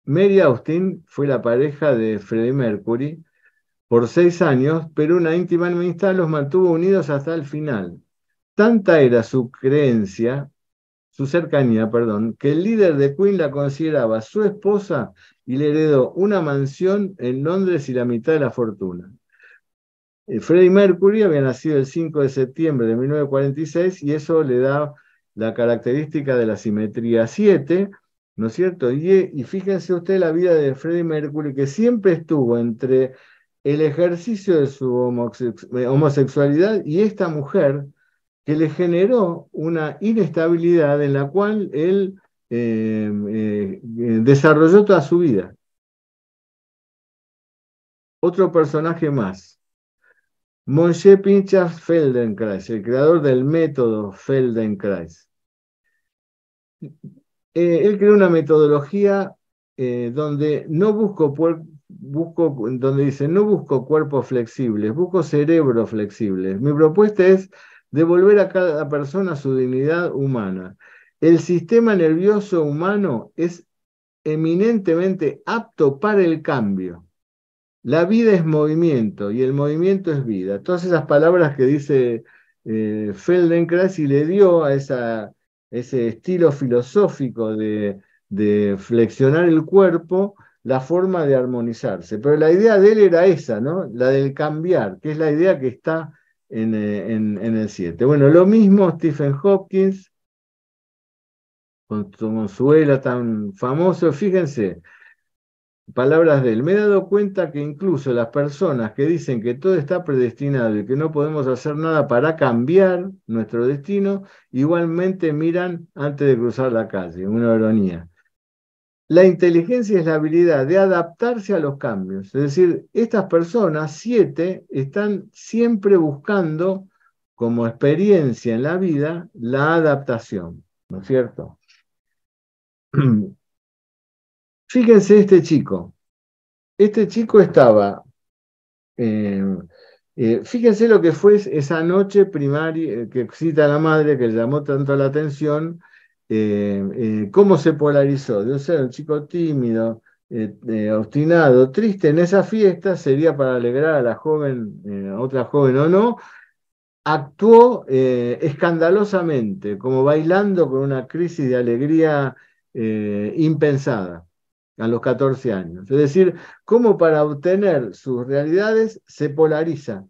[SPEAKER 1] Mary Austin fue la pareja de Freddie Mercury por seis años, pero una íntima amistad los mantuvo unidos hasta el final. Tanta era su creencia, su cercanía, perdón, que el líder de Queen la consideraba su esposa y le heredó una mansión en Londres y la mitad de la fortuna. Eh, Freddie Mercury había nacido el 5 de septiembre de 1946 y eso le da la característica de la simetría 7, ¿no es cierto? Y, fíjense usted la vida de Freddie Mercury, que siempre estuvo entre el ejercicio de su eh, homosexualidad y esta mujer que le generó una inestabilidad en la cual él eh, eh, desarrolló toda su vida. Otro personaje más, Monsieur Pinchas Feldenkrais, el creador del método Feldenkrais. Eh, él creó una metodología eh, donde no busco, donde dice, no busco cuerpos flexibles, busco cerebros flexibles. Mi propuesta es devolver a cada persona su dignidad humana. El sistema nervioso humano es eminentemente apto para el cambio. La vida es movimiento y el movimiento es vida. Todas esas palabras que dice eh, Feldenkrais y le dio a ese estilo filosófico de, flexionar el cuerpo la forma de armonizarse. Pero la idea de él era esa, ¿no? La del cambiar, que es la idea que está en, eh, el 7. Bueno, lo mismo Stephen Hopkins, con su Consuela tan famoso, fíjense, palabras de él, me he dado cuenta que incluso las personas que dicen que todo está predestinado y que no podemos hacer nada para cambiar nuestro destino, igualmente miran antes de cruzar la calle, una ironía. La inteligencia es la habilidad de adaptarse a los cambios, es decir, estas personas, siete, están siempre buscando como experiencia en la vida la adaptación, ¿no es cierto? Mm. Fíjense este chico. Este chico estaba, eh, eh, fíjense lo que fue esa noche primaria eh, que excita la madre, que le llamó tanto la atención, cómo se polarizó. De ser un chico tímido, obstinado, triste en esa fiesta, sería para alegrar a la joven, a otra joven o no, actuó escandalosamente, como bailando con una crisis de alegría impensada a los 14 años. Es decir, cómo para obtener sus realidades se polariza.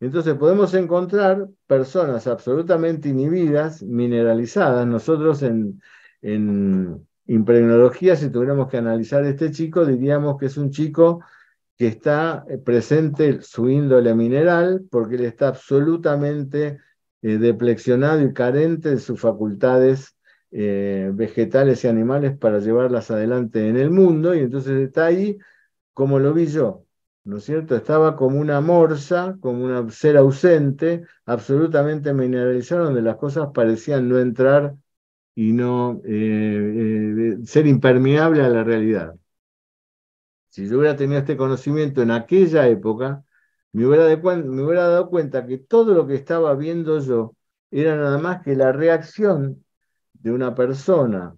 [SPEAKER 1] Entonces podemos encontrar personas absolutamente inhibidas, mineralizadas. Nosotros en, en impregnología, si tuviéramos que analizar este chico, diríamos que es un chico que está eh, presente su índole mineral, porque él está absolutamente eh, deplexionado y carente de sus facultades eh, vegetales y animales para llevarlas adelante en el mundo, y entonces está ahí como lo vi yo, ¿no es cierto? Estaba como una morsa, como un ser ausente, absolutamente mineralizado, donde las cosas parecían no entrar y no eh, eh, ser impermeable a la realidad. Si yo hubiera tenido este conocimiento en aquella época, me hubiera dado cuenta que todo lo que estaba viendo yo era nada más que la reacción de una persona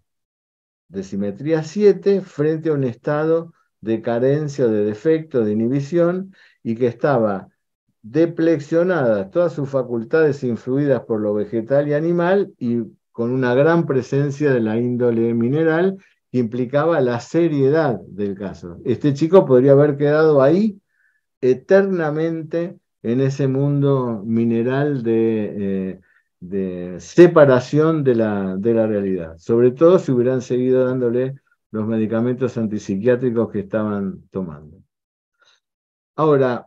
[SPEAKER 1] de simetría 7 frente a un estado de carencia, de defecto, de inhibición, y que estaba deplexionada, todas sus facultades influidas por lo vegetal y animal, y con una gran presencia de la índole mineral, que implicaba la seriedad del caso. Este chico podría haber quedado ahí eternamente en ese mundo mineral de eh, de separación de la, de la realidad, sobre todo si hubieran seguido dándole los medicamentos antipsiquiátricos que estaban tomando. Ahora,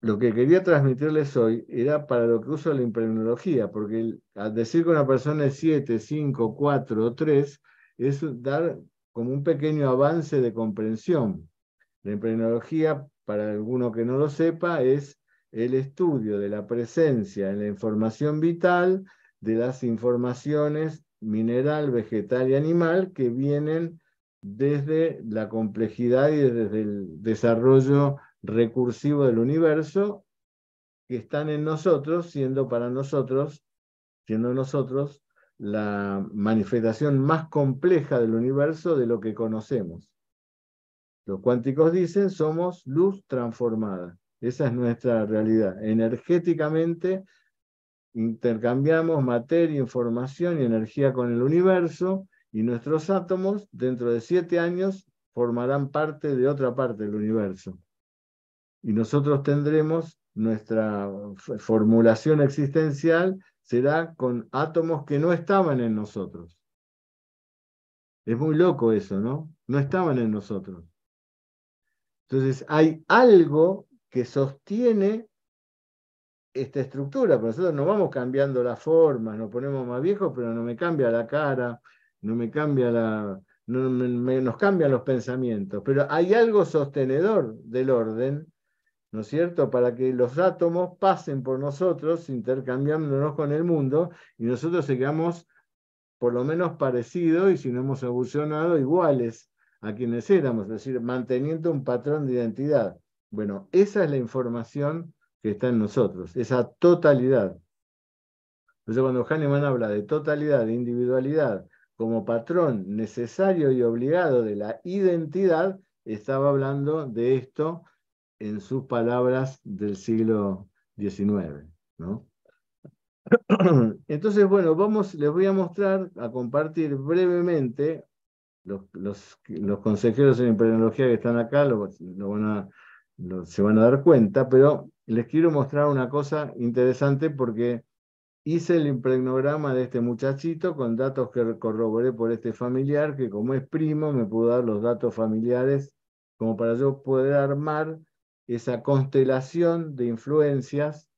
[SPEAKER 1] lo que quería transmitirles hoy era para lo que uso la imprenología, porque al decir que una persona es 7, 5, 4 o 3, es dar como un pequeño avance de comprensión. La imprenología, para alguno que no lo sepa, es el estudio de la presencia en la información vital de las informaciones mineral, vegetal y animal que vienen desde la complejidad y desde el desarrollo recursivo del universo que están en nosotros, siendo para nosotros, siendo nosotros la manifestación más compleja del universo de lo que conocemos. Los cuánticos dicen somos luz transformada. Esa es nuestra realidad. Energéticamente intercambiamos materia, información y energía con el universo y nuestros átomos dentro de siete años formarán parte de otra parte del universo. Y nosotros tendremos nuestra formulación existencial será con átomos que no estaban en nosotros. Es muy loco eso, ¿no? No estaban en nosotros. Entonces hay algo que sostiene esta estructura. nosotros no vamos cambiando las formas, nos ponemos más viejos, pero no me cambia la cara, no me cambia la. nos cambian los pensamientos. Pero hay algo sostenedor del orden, ¿no es cierto? Para que los átomos pasen por nosotros, intercambiándonos con el mundo, y nosotros sigamos por lo menos parecidos y si no hemos evolucionado, iguales a quienes éramos, es decir, manteniendo un patrón de identidad. Bueno, esa es la información que está en nosotros, esa totalidad. Entonces, cuando Hahnemann habla de totalidad, de individualidad, como patrón necesario y obligado de la identidad, estaba hablando de esto en sus palabras del siglo XIX. ¿no? Entonces, bueno, vamos, les voy a mostrar, a compartir brevemente los, los, consejeros en imperialología que están acá, lo, van a se van a dar cuenta, pero les quiero mostrar una cosa interesante porque hice el impregnograma de este muchachito con datos que corroboré por este familiar, que como es primo me pudo dar los datos familiares como para yo poder armar esa constelación de influencias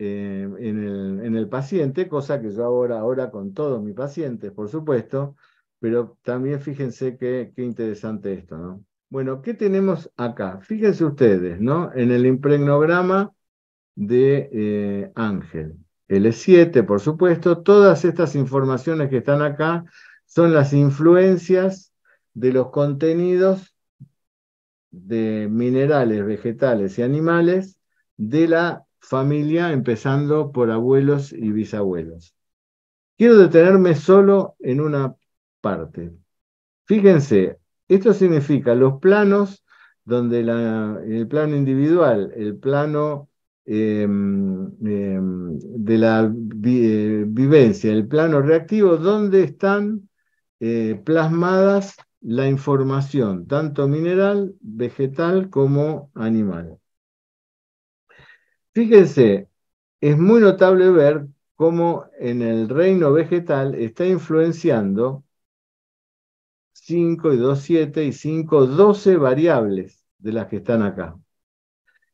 [SPEAKER 1] eh, en, el, paciente, cosa que yo ahora, ahora con todos mis pacientes, por supuesto, pero también fíjense qué interesante esto, ¿no? Bueno, ¿qué tenemos acá? Fíjense ustedes, ¿no? En el impregnograma de eh, Ángel. L7, e por supuesto, todas estas informaciones que están acá son las influencias de los contenidos de minerales, vegetales y animales de la familia, empezando por abuelos y bisabuelos. Quiero detenerme solo en una parte. Fíjense, esto significa los planos donde el plano individual, el plano em, em, de la eh, vivencia, el plano reactivo, donde están eh, plasmadas la información, tanto mineral, vegetal como animal. Fíjense, es muy notable ver cómo en el reino vegetal está influenciando y 2, 7 y 5, 12 variables de las que están acá.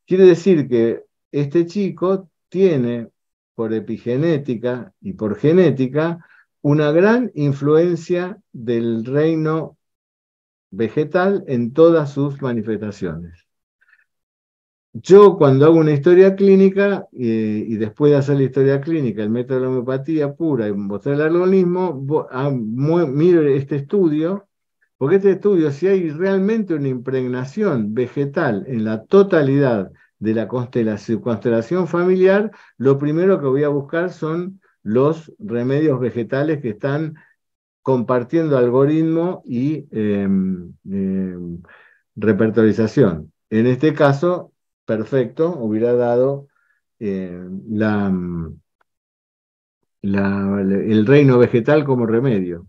[SPEAKER 1] Quiere decir que este chico tiene por epigenética y por genética una gran influencia del reino vegetal en todas sus manifestaciones. Yo cuando hago una historia clínica eh, y después de hacer la historia clínica, el método de la homeopatía pura y mostrar el algoritmo, ah, miro este estudio porque este estudio, si hay realmente una impregnación vegetal en la totalidad de la constelación, familiar, lo primero que voy a buscar son los remedios vegetales que están compartiendo algoritmo y em, em, repertorización. En este caso, perfecto, hubiera dado eh, el reino vegetal como remedio.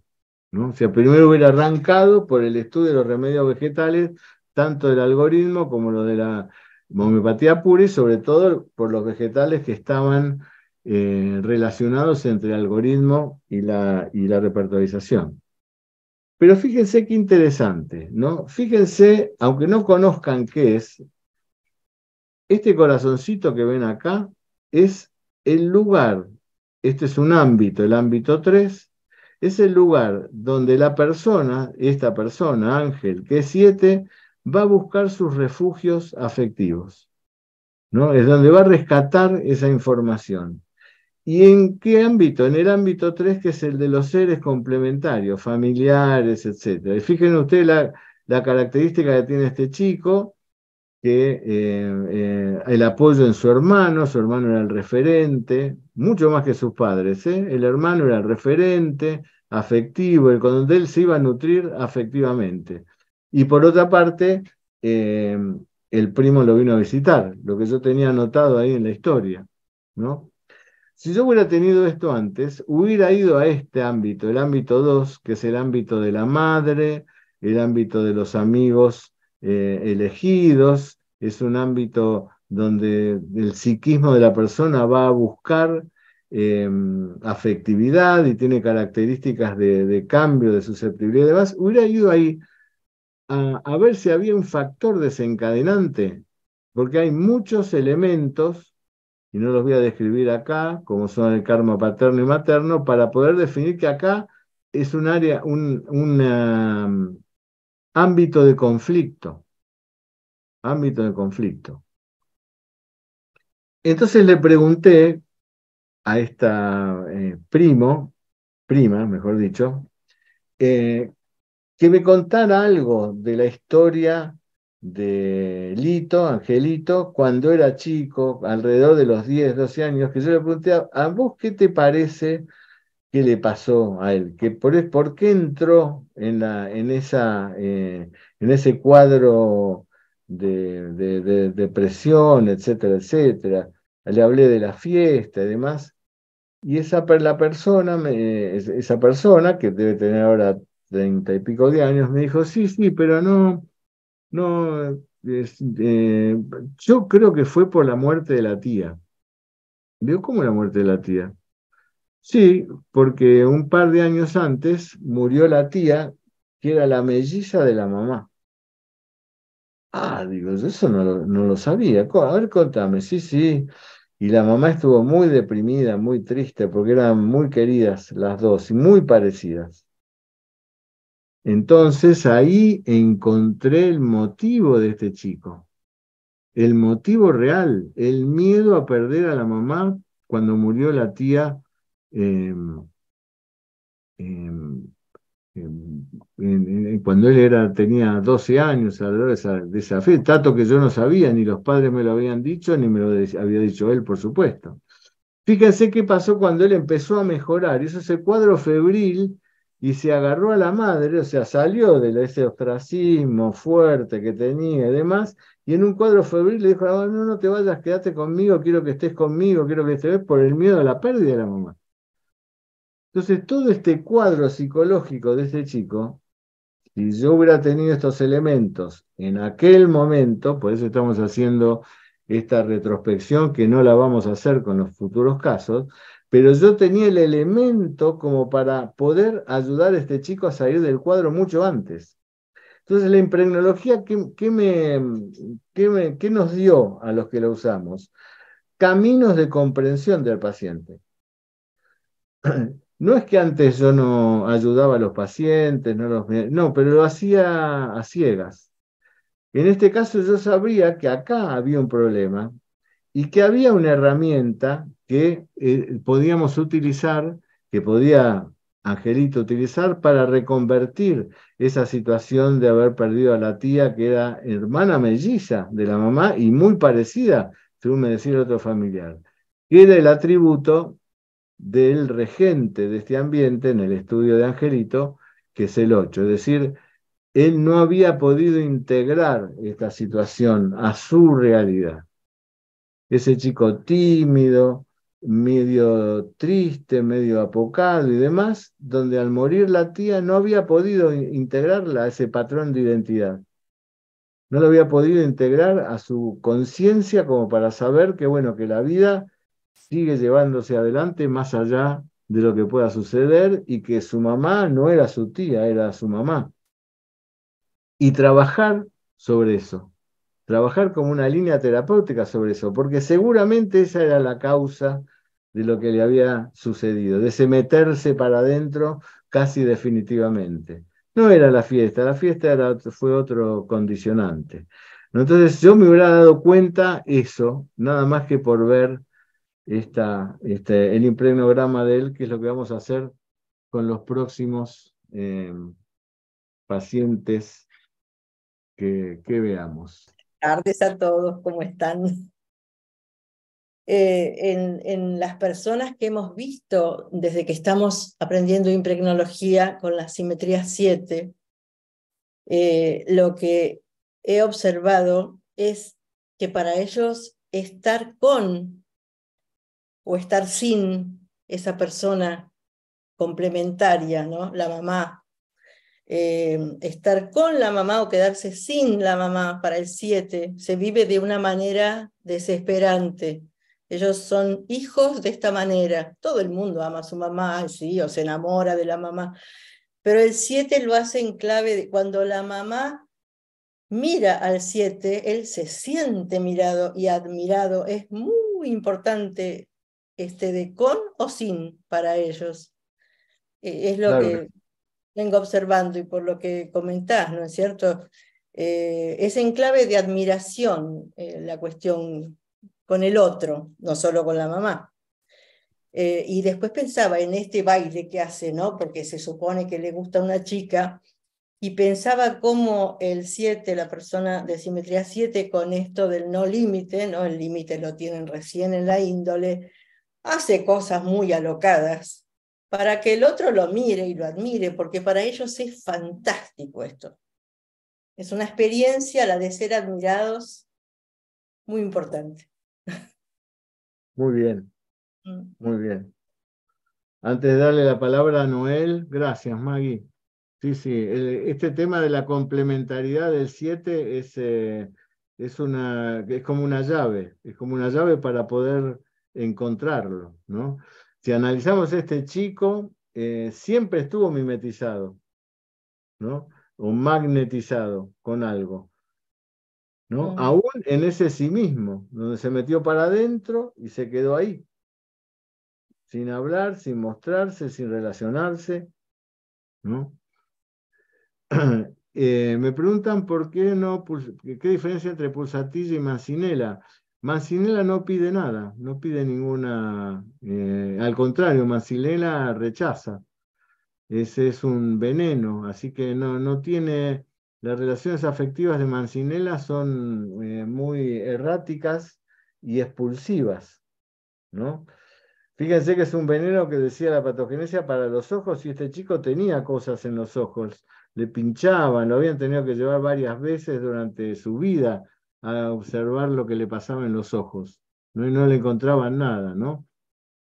[SPEAKER 1] O sea, primero hubiera arrancado por el estudio de los remedios vegetales, tanto del algoritmo como lo de la homeopatía pura y sobre todo por los vegetales que estaban eh, relacionados entre el algoritmo y la, y la repertorización. Pero fíjense qué interesante, ¿no? Fíjense, aunque no conozcan qué es, este corazoncito que ven acá es el lugar, este es un ámbito, el ámbito 3, es el lugar donde la persona, esta persona, ángel, que es siete, va a buscar sus refugios afectivos. ¿no? Es donde va a rescatar esa información. ¿Y en qué ámbito? En el ámbito 3, que es el de los seres complementarios, familiares, etc. Fíjense ustedes la, la característica que tiene este chico, que eh, eh, el apoyo en su hermano, su hermano era el referente, mucho más que sus padres, ¿eh? el hermano era el referente, afectivo, el con él se iba a nutrir afectivamente. Y por otra parte, eh, el primo lo vino a visitar, lo que yo tenía anotado ahí en la historia. ¿no? Si yo hubiera tenido esto antes, hubiera ido a este ámbito, el ámbito 2, que es el ámbito de la madre, el ámbito de los amigos eh, elegidos, es un ámbito donde el psiquismo de la persona va a buscar Em, afectividad y tiene características de, cambio, de susceptibilidad de base, hubiera ido ahí a, ver si había un factor desencadenante, porque hay muchos elementos y no los voy a describir acá, como son el karma paterno y materno, para poder definir que acá es un área, un, ámbito de conflicto. Ámbito de conflicto. Entonces le pregunté a esta eh, primo, prima, mejor dicho, eh, que me contara algo de la historia de Lito, Angelito, cuando era chico, alrededor de los 10, 12 años, que yo le pregunté a, vos qué te parece que le pasó a él, que por, qué entró en, la, en, esa, eh, en ese cuadro de, de, depresión, etcétera, etcétera. Le hablé de la fiesta y demás. Y esa, la persona, esa persona, que debe tener ahora treinta y pico de años, me dijo, sí, sí, pero no, no, eh, yo creo que fue por la muerte de la tía. Digo, ¿cómo la muerte de la tía? Sí, porque un par de años antes murió la tía, que era la melliza de la mamá. Ah, digo, eso no no lo sabía. A ver, contame, sí, sí. Y la mamá estuvo muy deprimida, muy triste, porque eran muy queridas las dos y muy parecidas. Entonces ahí encontré el motivo de este chico, el motivo real, el miedo a perder a la mamá cuando murió la tía em, em, cuando él era, tenía 12 años, alrededor de esa, fe, que yo no sabía, ni los padres me lo habían dicho, ni me lo había dicho él, por supuesto. Fíjense qué pasó cuando él empezó a mejorar, hizo ese cuadro febril y se agarró a la madre, o sea, salió de ese ostracismo fuerte que tenía y demás, y en un cuadro febril le dijo, ah, no, no te vayas, quédate conmigo, quiero que estés conmigo, quiero que estés por el miedo a la pérdida de la mamá. Entonces, todo este cuadro psicológico de este chico, si yo hubiera tenido estos elementos en aquel momento, por eso estamos haciendo esta retrospección que no la vamos a hacer con los futuros casos, pero yo tenía el elemento como para poder ayudar a este chico a salir del cuadro mucho antes. Entonces, la impregnología, ¿qué, me, ¿qué, nos dio a los que la usamos? Caminos de comprensión del paciente. No es que antes yo no ayudaba a los pacientes, no pero lo hacía a ciegas. En este caso yo sabía que acá había un problema y que había una herramienta que eh, podíamos utilizar, que podía Angelito utilizar para reconvertir esa situación de haber perdido a la tía que era hermana melliza de la mamá y muy parecida, según me decía otro familiar. que Era el atributo del regente de este ambiente en el estudio de Angelito, que es el 8. Es decir, él no había podido integrar esta situación a su realidad. Ese chico tímido, medio triste, medio apocado y demás, donde al morir la tía no había podido integrarla a ese patrón de identidad. No lo había podido integrar a su conciencia como para saber que, bueno, que la vida sigue llevándose adelante más allá de lo que pueda suceder y que su mamá no era su tía, era su mamá. Y trabajar sobre eso, trabajar como una línea terapéutica sobre eso, porque seguramente esa era la causa de lo que le había sucedido, de ese meterse para adentro casi definitivamente. No era la fiesta, la fiesta era, fue otro condicionante. Entonces yo me hubiera dado cuenta eso, nada más que por ver esta, este, el impregnograma de él, que es lo que vamos a hacer con los próximos em, pacientes que, que veamos. Buenas
[SPEAKER 3] tardes a todos, ¿cómo están? Eh, en, las personas que hemos visto desde que estamos aprendiendo impregnología con la simetría 7, eh, lo que he observado es que para ellos estar con o estar sin esa persona complementaria, ¿no? la mamá. Eh, estar con la mamá o quedarse sin la mamá para el 7 se vive de una manera desesperante. Ellos son hijos de esta manera. Todo el mundo ama a su mamá, sí, o se enamora de la mamá. Pero el 7 lo hace en clave de cuando la mamá mira al 7, él se siente mirado y admirado. Es muy importante este, de con o sin para ellos. E, es lo que vengo observando y por lo que comentás, ¿no es cierto? Eh, es en clave de admiración eh, la cuestión con el otro, no solo con la mamá. Eh, y después pensaba en este baile que hace, ¿no? Porque se supone que le gusta una chica, y pensaba cómo el 7, la persona de simetría 7, con esto del no límite, ¿no? El límite lo tienen recién en la índole, hace cosas muy alocadas para que el otro lo mire y lo admire, porque para ellos es fantástico esto. Es una experiencia, la de ser admirados, muy importante. Muy bien, mm.
[SPEAKER 1] muy bien. Antes de darle la palabra a Noel, gracias Maggie. Sí, sí, este tema de la complementariedad del 7 es, eh, es, una, es como una llave, es como una llave para poder encontrarlo. Si analizamos este chico, eh, siempre estuvo mimetizado o magnetizado con algo. ¿no? Aún en ese sí mismo, donde se metió para adentro y se quedó ahí, sin hablar, sin mostrarse, sin relacionarse. ¿no? Eh, me preguntan por qué no, qué diferencia entre pulsatilla y mancinela. Mancinela no pide nada, no pide ninguna, eh, al contrario, Mancinela rechaza. Ese es un veneno, así que no, tiene, las relaciones afectivas de Mancinela son eh, muy erráticas y expulsivas, ¿no? Fíjense que es un veneno que decía la patogenesia para los ojos y este chico tenía cosas en los ojos, le pinchaban, lo habían tenido que llevar varias veces durante su vida a observar lo que le pasaba en los ojos. No, y no le encontraban nada, ¿no?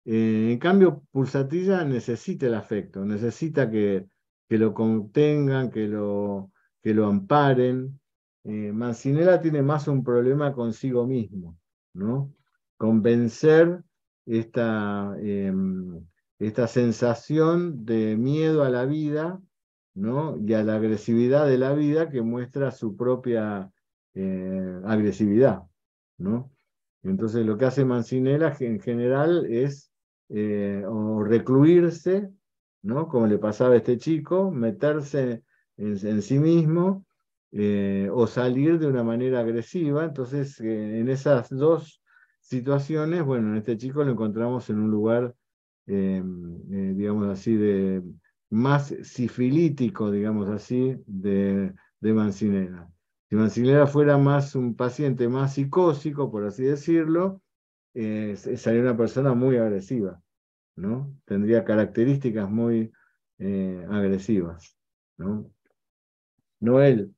[SPEAKER 1] Eh, en cambio, Pulsatilla necesita el afecto, necesita que, que lo contengan, que lo, que lo amparen. Eh, Mancinela tiene más un problema consigo mismo, ¿no? Convencer esta, em, esta sensación de miedo a la vida, ¿no? Y a la agresividad de la vida que muestra su propia eh, agresividad, ¿no? Entonces lo que hace Mancinela en general es eh, o recluirse, ¿no? Como le pasaba a este chico, meterse en, sí mismo eh, o salir de una manera agresiva. Entonces en esas dos situaciones, bueno, en este chico lo encontramos en un lugar, digamos así, de más sifilítico, digamos así, de, de Mancinela. Si Mancinera fuera más un paciente más psicósico, por así decirlo, sería una persona muy agresiva, ¿no? Tendría características muy eh, agresivas, ¿no?
[SPEAKER 2] Noel.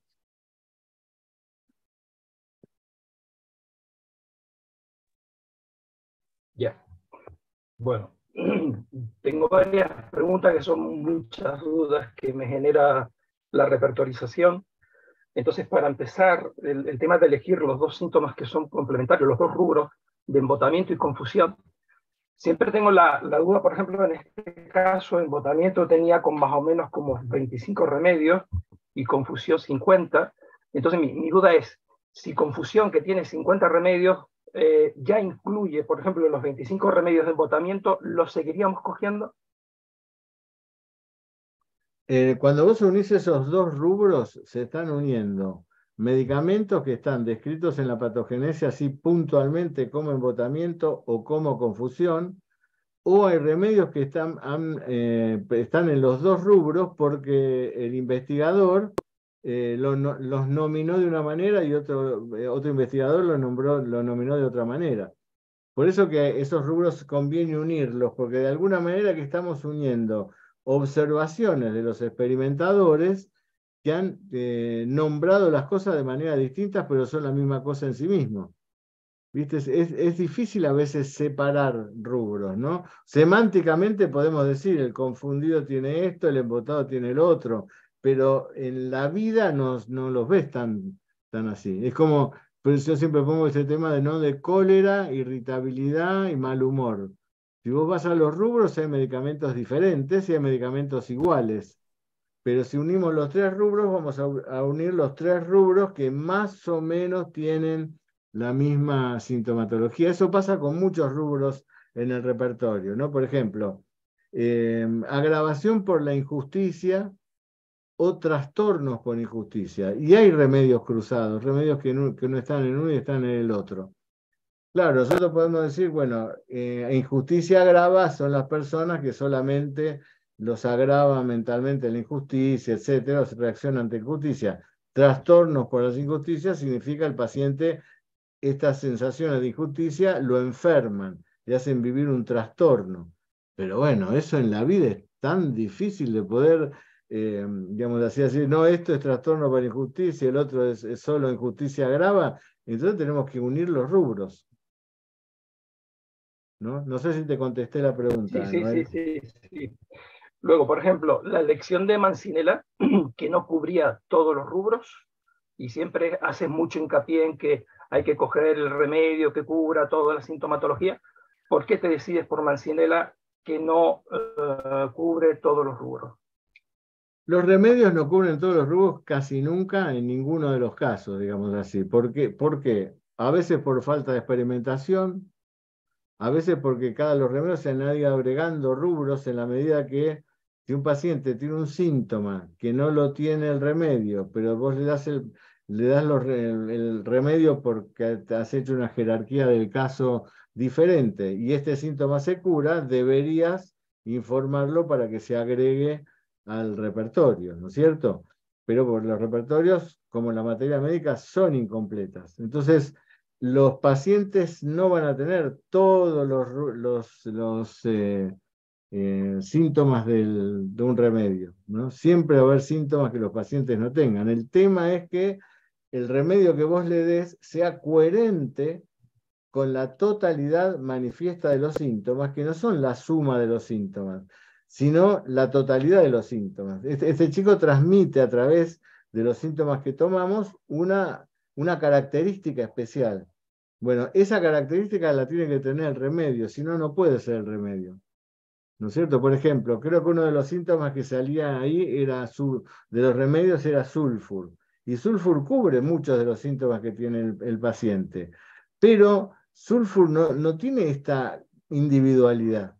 [SPEAKER 2] Ya. Bueno,
[SPEAKER 4] tengo varias preguntas que son muchas dudas que me genera la repertorización. Entonces, para empezar, el, tema de elegir los dos síntomas que son complementarios, los dos rubros de embotamiento y confusión, siempre tengo la, duda, por ejemplo, en este caso, embotamiento tenía con más o menos como 25 remedios y confusión 50. Entonces, mi, duda es si confusión que tiene 50 remedios eh, ya incluye, por ejemplo, los 25 remedios de embotamiento, ¿los seguiríamos cogiendo?
[SPEAKER 1] Eh, cuando vos unís esos dos rubros, se están uniendo medicamentos que están descritos en la patogenesia así puntualmente como embotamiento o como confusión, o hay remedios que están, eh, están en los dos rubros porque el investigador eh, los nominó de una manera y otro, investigador lo, nombró, lo nominó de otra manera. Por eso que esos rubros conviene unirlos, porque de alguna manera que estamos uniendo observaciones de los experimentadores que han eh, nombrado las cosas de manera distinta, pero son la misma cosa en sí mismo. ¿Viste? Es, difícil a veces separar rubros, ¿no? Semánticamente podemos decir, el confundido tiene esto, el embotado tiene el otro, pero en la vida no, no los ves tan, tan así. Es como, pero yo siempre pongo ese tema de no de cólera, irritabilidad y mal humor. Si vos vas a los rubros, hay medicamentos diferentes y hay medicamentos iguales. Pero si unimos los tres rubros, vamos a, unir los tres rubros que más o menos tienen la misma sintomatología. Eso pasa con muchos rubros en el repertorio, ¿no? Por ejemplo, em, agravación por la injusticia o trastornos por injusticia. Y hay remedios cruzados, remedios que no están en uno y están en el otro. Claro, nosotros podemos decir, bueno, eh, e injusticia agrava son las personas que solamente los agrava mentalmente la injusticia, etcétera, se reacciona ante injusticia. Trastornos por las injusticias significa el paciente, estas sensaciones de injusticia lo enferman, y hacen vivir un trastorno. Pero bueno, eso en la vida es tan difícil de poder, eh, digamos así, decir, no, esto es trastorno por injusticia, el otro es, es solo injusticia agrava, entonces tenemos que unir los rubros. ¿no? sé si te contesté la pregunta. Sí, sí,
[SPEAKER 4] sí, sí, Luego, por ejemplo, la elección de Mancinela, que no cubría todos los rubros, y siempre hace mucho hincapié en que hay que coger el remedio que cubra toda la sintomatología. ¿Por qué te decides por Mancinela que no eh, cubre todos los rubros?
[SPEAKER 1] Los remedios no cubren todos los rubros casi nunca en ninguno de los casos, digamos así. ¿Por qué? a veces por falta de experimentación, a veces porque cada los remedios se han agregando rubros en la medida que si un paciente tiene un síntoma que no lo tiene el remedio, pero vos le das el, le remedio porque te has hecho una jerarquía del caso diferente y este síntoma se cura, deberías informarlo para que se agregue al repertorio, ¿no es cierto? Pero por los repertorios, como la materia médica, son incompletas. Entonces, los pacientes no van a tener todos los, eh, eh, síntomas de un remedio. Siempre va a haber síntomas que los pacientes no tengan. El tema es que el remedio que vos le des sea coherente con la totalidad manifiesta de los síntomas, que no son la suma de los síntomas, sino la totalidad de los síntomas. Este, este chico transmite a través de los síntomas que tomamos una característica especial. Bueno, esa característica la tiene que tener el remedio, si no, no puede ser el remedio. ¿No es cierto? Por ejemplo, creo que uno de los síntomas que salía ahí era de los remedios era sulfur. Y sulfur cubre muchos de los síntomas que tiene el, paciente. Pero sulfur no, tiene esta individualidad.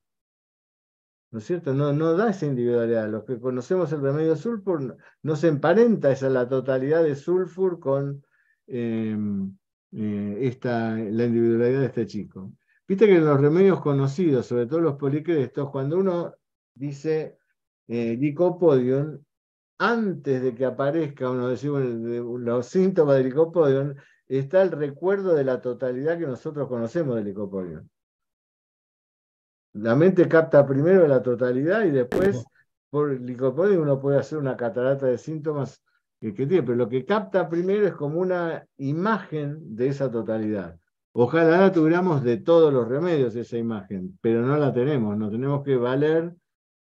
[SPEAKER 1] ¿No es cierto? No, no da esa individualidad. Los que conocemos el remedio sulfur no, se emparenta esa la totalidad de sulfur con. Em, eh, esta, la individualidad de este chico. Viste que en los remedios conocidos, sobre todo los policrestos, cuando uno dice eh, antes de que aparezca uno de los síntomas de licopodium, está el recuerdo de la totalidad que nosotros conocemos del Licopodion. La mente capta primero la totalidad y después, por licopodio uno puede hacer una catarata de síntomas pero lo que capta primero es como una imagen de esa totalidad. Ojalá tuviéramos de todos los remedios esa imagen, pero no la tenemos, no tenemos que valer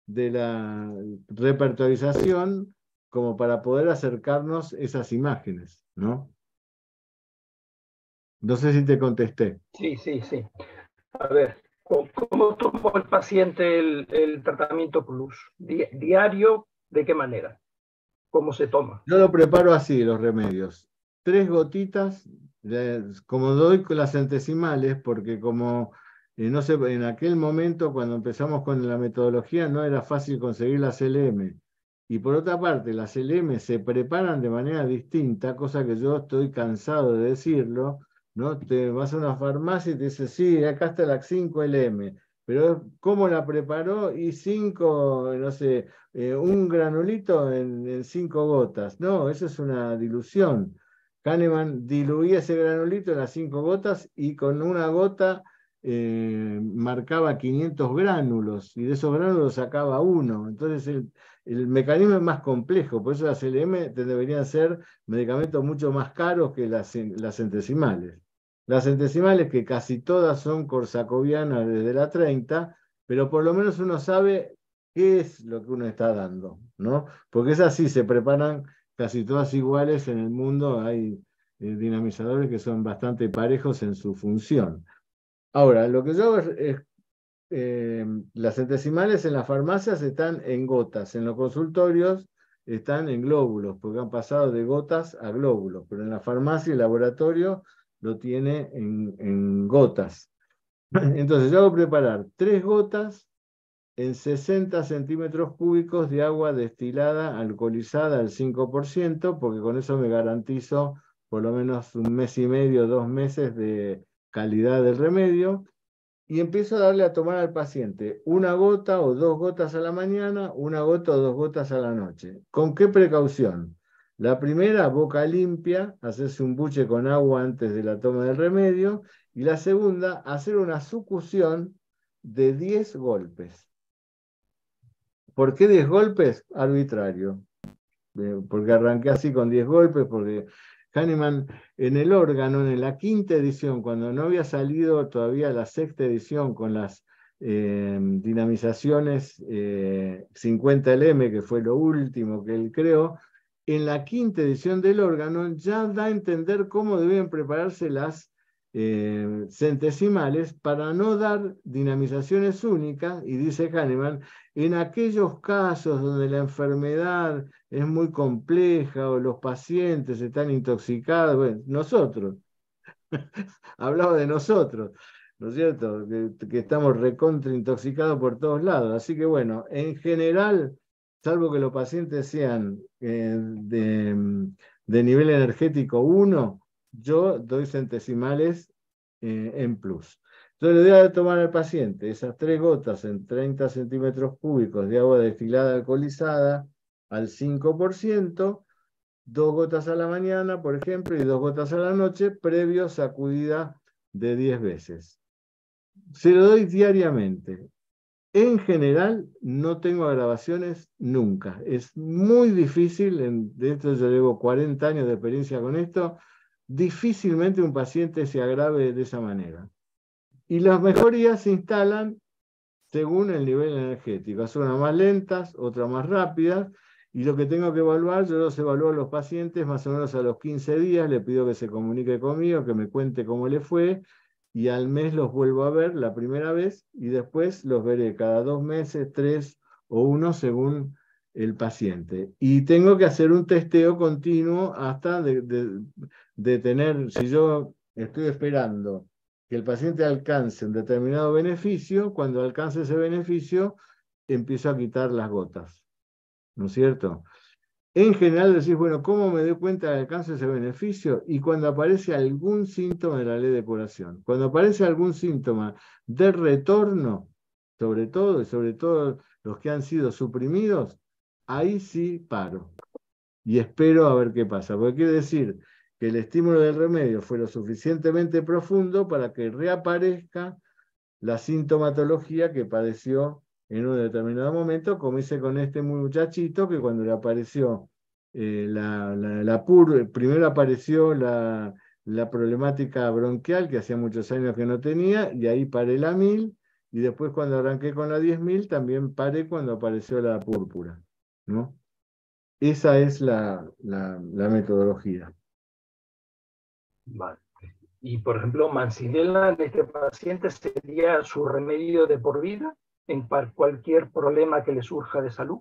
[SPEAKER 1] de la repertorización como para poder acercarnos esas imágenes, ¿no? No sé si te contesté.
[SPEAKER 4] Sí, sí, sí. A ver, ¿cómo tomó el paciente el, tratamiento Plus? ¿Diario? ¿De qué manera? cómo se toma.
[SPEAKER 1] Yo lo preparo así, los remedios. Tres gotitas, como doy con las centesimales, porque como eh, no sé, en aquel momento cuando empezamos con la metodología no era fácil conseguir las LM. Y por otra parte, las LM se preparan de manera distinta, cosa que yo estoy cansado de decirlo, ¿no? Te vas a una farmacia y te dice, sí, acá está la 5LM pero cómo la preparó y cinco, no sé, eh, un granulito en, cinco gotas. No, eso es una dilución. Kahneman diluía ese granulito en las cinco gotas y con una gota eh, marcaba 500 gránulos y de esos gránulos sacaba uno. Entonces el, mecanismo es más complejo, por eso las LM deberían ser medicamentos mucho más caros que las, las centesimales. Las centesimales que casi todas son corsacovianas desde la 30, pero por lo menos uno sabe qué es lo que uno está dando, ¿no? Porque es así, se preparan casi todas iguales en el mundo, hay eh, dinamizadores que son bastante parejos en su función. Ahora, lo que yo veo es, eh, las centesimales en las farmacias están en gotas, en los consultorios están en glóbulos, porque han pasado de gotas a glóbulos, pero en la farmacia y laboratorio lo tiene en, gotas. Entonces yo hago preparar tres gotas en 60 centímetros cúbicos de agua destilada alcoholizada al 5%, porque con eso me garantizo por lo menos un mes y medio, dos meses de calidad del remedio, y empiezo a darle a tomar al paciente una gota o dos gotas a la mañana, una gota o dos gotas a la noche. ¿Con qué precaución? La primera, boca limpia, hacerse un buche con agua antes de la toma del remedio. Y la segunda, hacer una sucusión de 10 golpes. ¿Por qué 10 golpes? Arbitrario. Porque arranqué así con 10 golpes, porque Hahnemann en el órgano, en la quinta edición, cuando no había salido todavía la sexta edición con las em, dinamizaciones 50LM, eh, que fue lo último que él creó, en la quinta edición del órgano ya da a entender cómo deben prepararse las eh, centesimales para no dar dinamizaciones únicas, y dice Hahnemann, en aquellos casos donde la enfermedad es muy compleja o los pacientes están intoxicados, bueno, nosotros, hablaba de nosotros, ¿no es cierto? Que, que estamos recontra intoxicados por todos lados. Así que bueno, en general salvo que los pacientes sean eh, de, nivel energético 1, yo doy centesimales eh, en plus. Entonces le doy a tomar al paciente esas tres gotas en 30 centímetros cúbicos de agua destilada alcoholizada al 5%, dos gotas a la mañana, por ejemplo, y dos gotas a la noche, previo sacudida de 10 veces. Se lo doy diariamente en general no tengo grabaciones nunca. Es muy difícil, de hecho yo llevo 40 años de experiencia con esto, difícilmente un paciente se agrave de esa manera. Y las mejorías se instalan según el nivel energético. Son unas más lentas, otras más rápidas, y lo que tengo que evaluar, yo los evalúo a los pacientes más o menos a los 15 días, le pido que se comunique conmigo, que me cuente cómo le fue, y al mes los vuelvo a ver la primera vez y después los veré cada dos meses, tres o uno según el paciente. Y tengo que hacer un testeo continuo hasta de, tener, si yo estoy esperando que el paciente alcance un determinado beneficio, cuando alcance ese beneficio, empiezo a quitar las gotas. ¿No es cierto? En general decís, bueno, ¿cómo me doy cuenta de alcance de ese beneficio? Y cuando aparece algún síntoma de la ley de curación, cuando aparece algún síntoma de retorno, sobre todo, y sobre todo los que han sido suprimidos, ahí sí paro. Y espero a ver qué pasa. Porque quiere decir que el estímulo del remedio fue lo suficientemente profundo para que reaparezca la sintomatología que padeció en un determinado momento, como hice con este muchachito, que cuando le apareció eh, la, la, primero apareció la, problemática bronquial, que hacía muchos años que no tenía, y ahí paré la 1000, y después cuando arranqué con la 10.000, también paré cuando apareció la púrpura. ¿no? Esa es la, metodología. Vale. Y por ejemplo, Mancinela en
[SPEAKER 4] este paciente sería su remedio de por vida en cualquier problema que le surja de salud?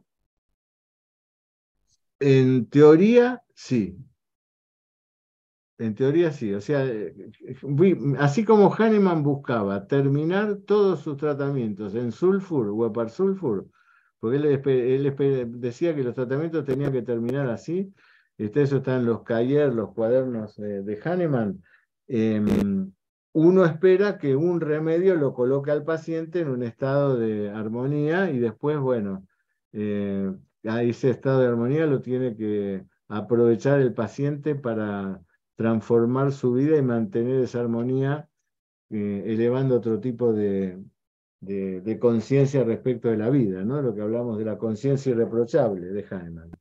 [SPEAKER 1] En teoría, sí. En teoría, sí. O sea, eh, eh, así como Hahnemann buscaba terminar todos sus tratamientos en sulfur, o sulfur, porque él, decía que los tratamientos tenían que terminar así. Este, eso está en los Cayer, los cuadernos eh, de Hahnemann. Em, uno espera que un remedio lo coloque al paciente en un estado de armonía y después, bueno, eh, a ese estado de armonía lo tiene que aprovechar el paciente para transformar su vida y mantener esa armonía, eh, elevando otro tipo de, de, conciencia respecto de la vida, ¿no? Lo que hablamos de la conciencia irreprochable de Heimann.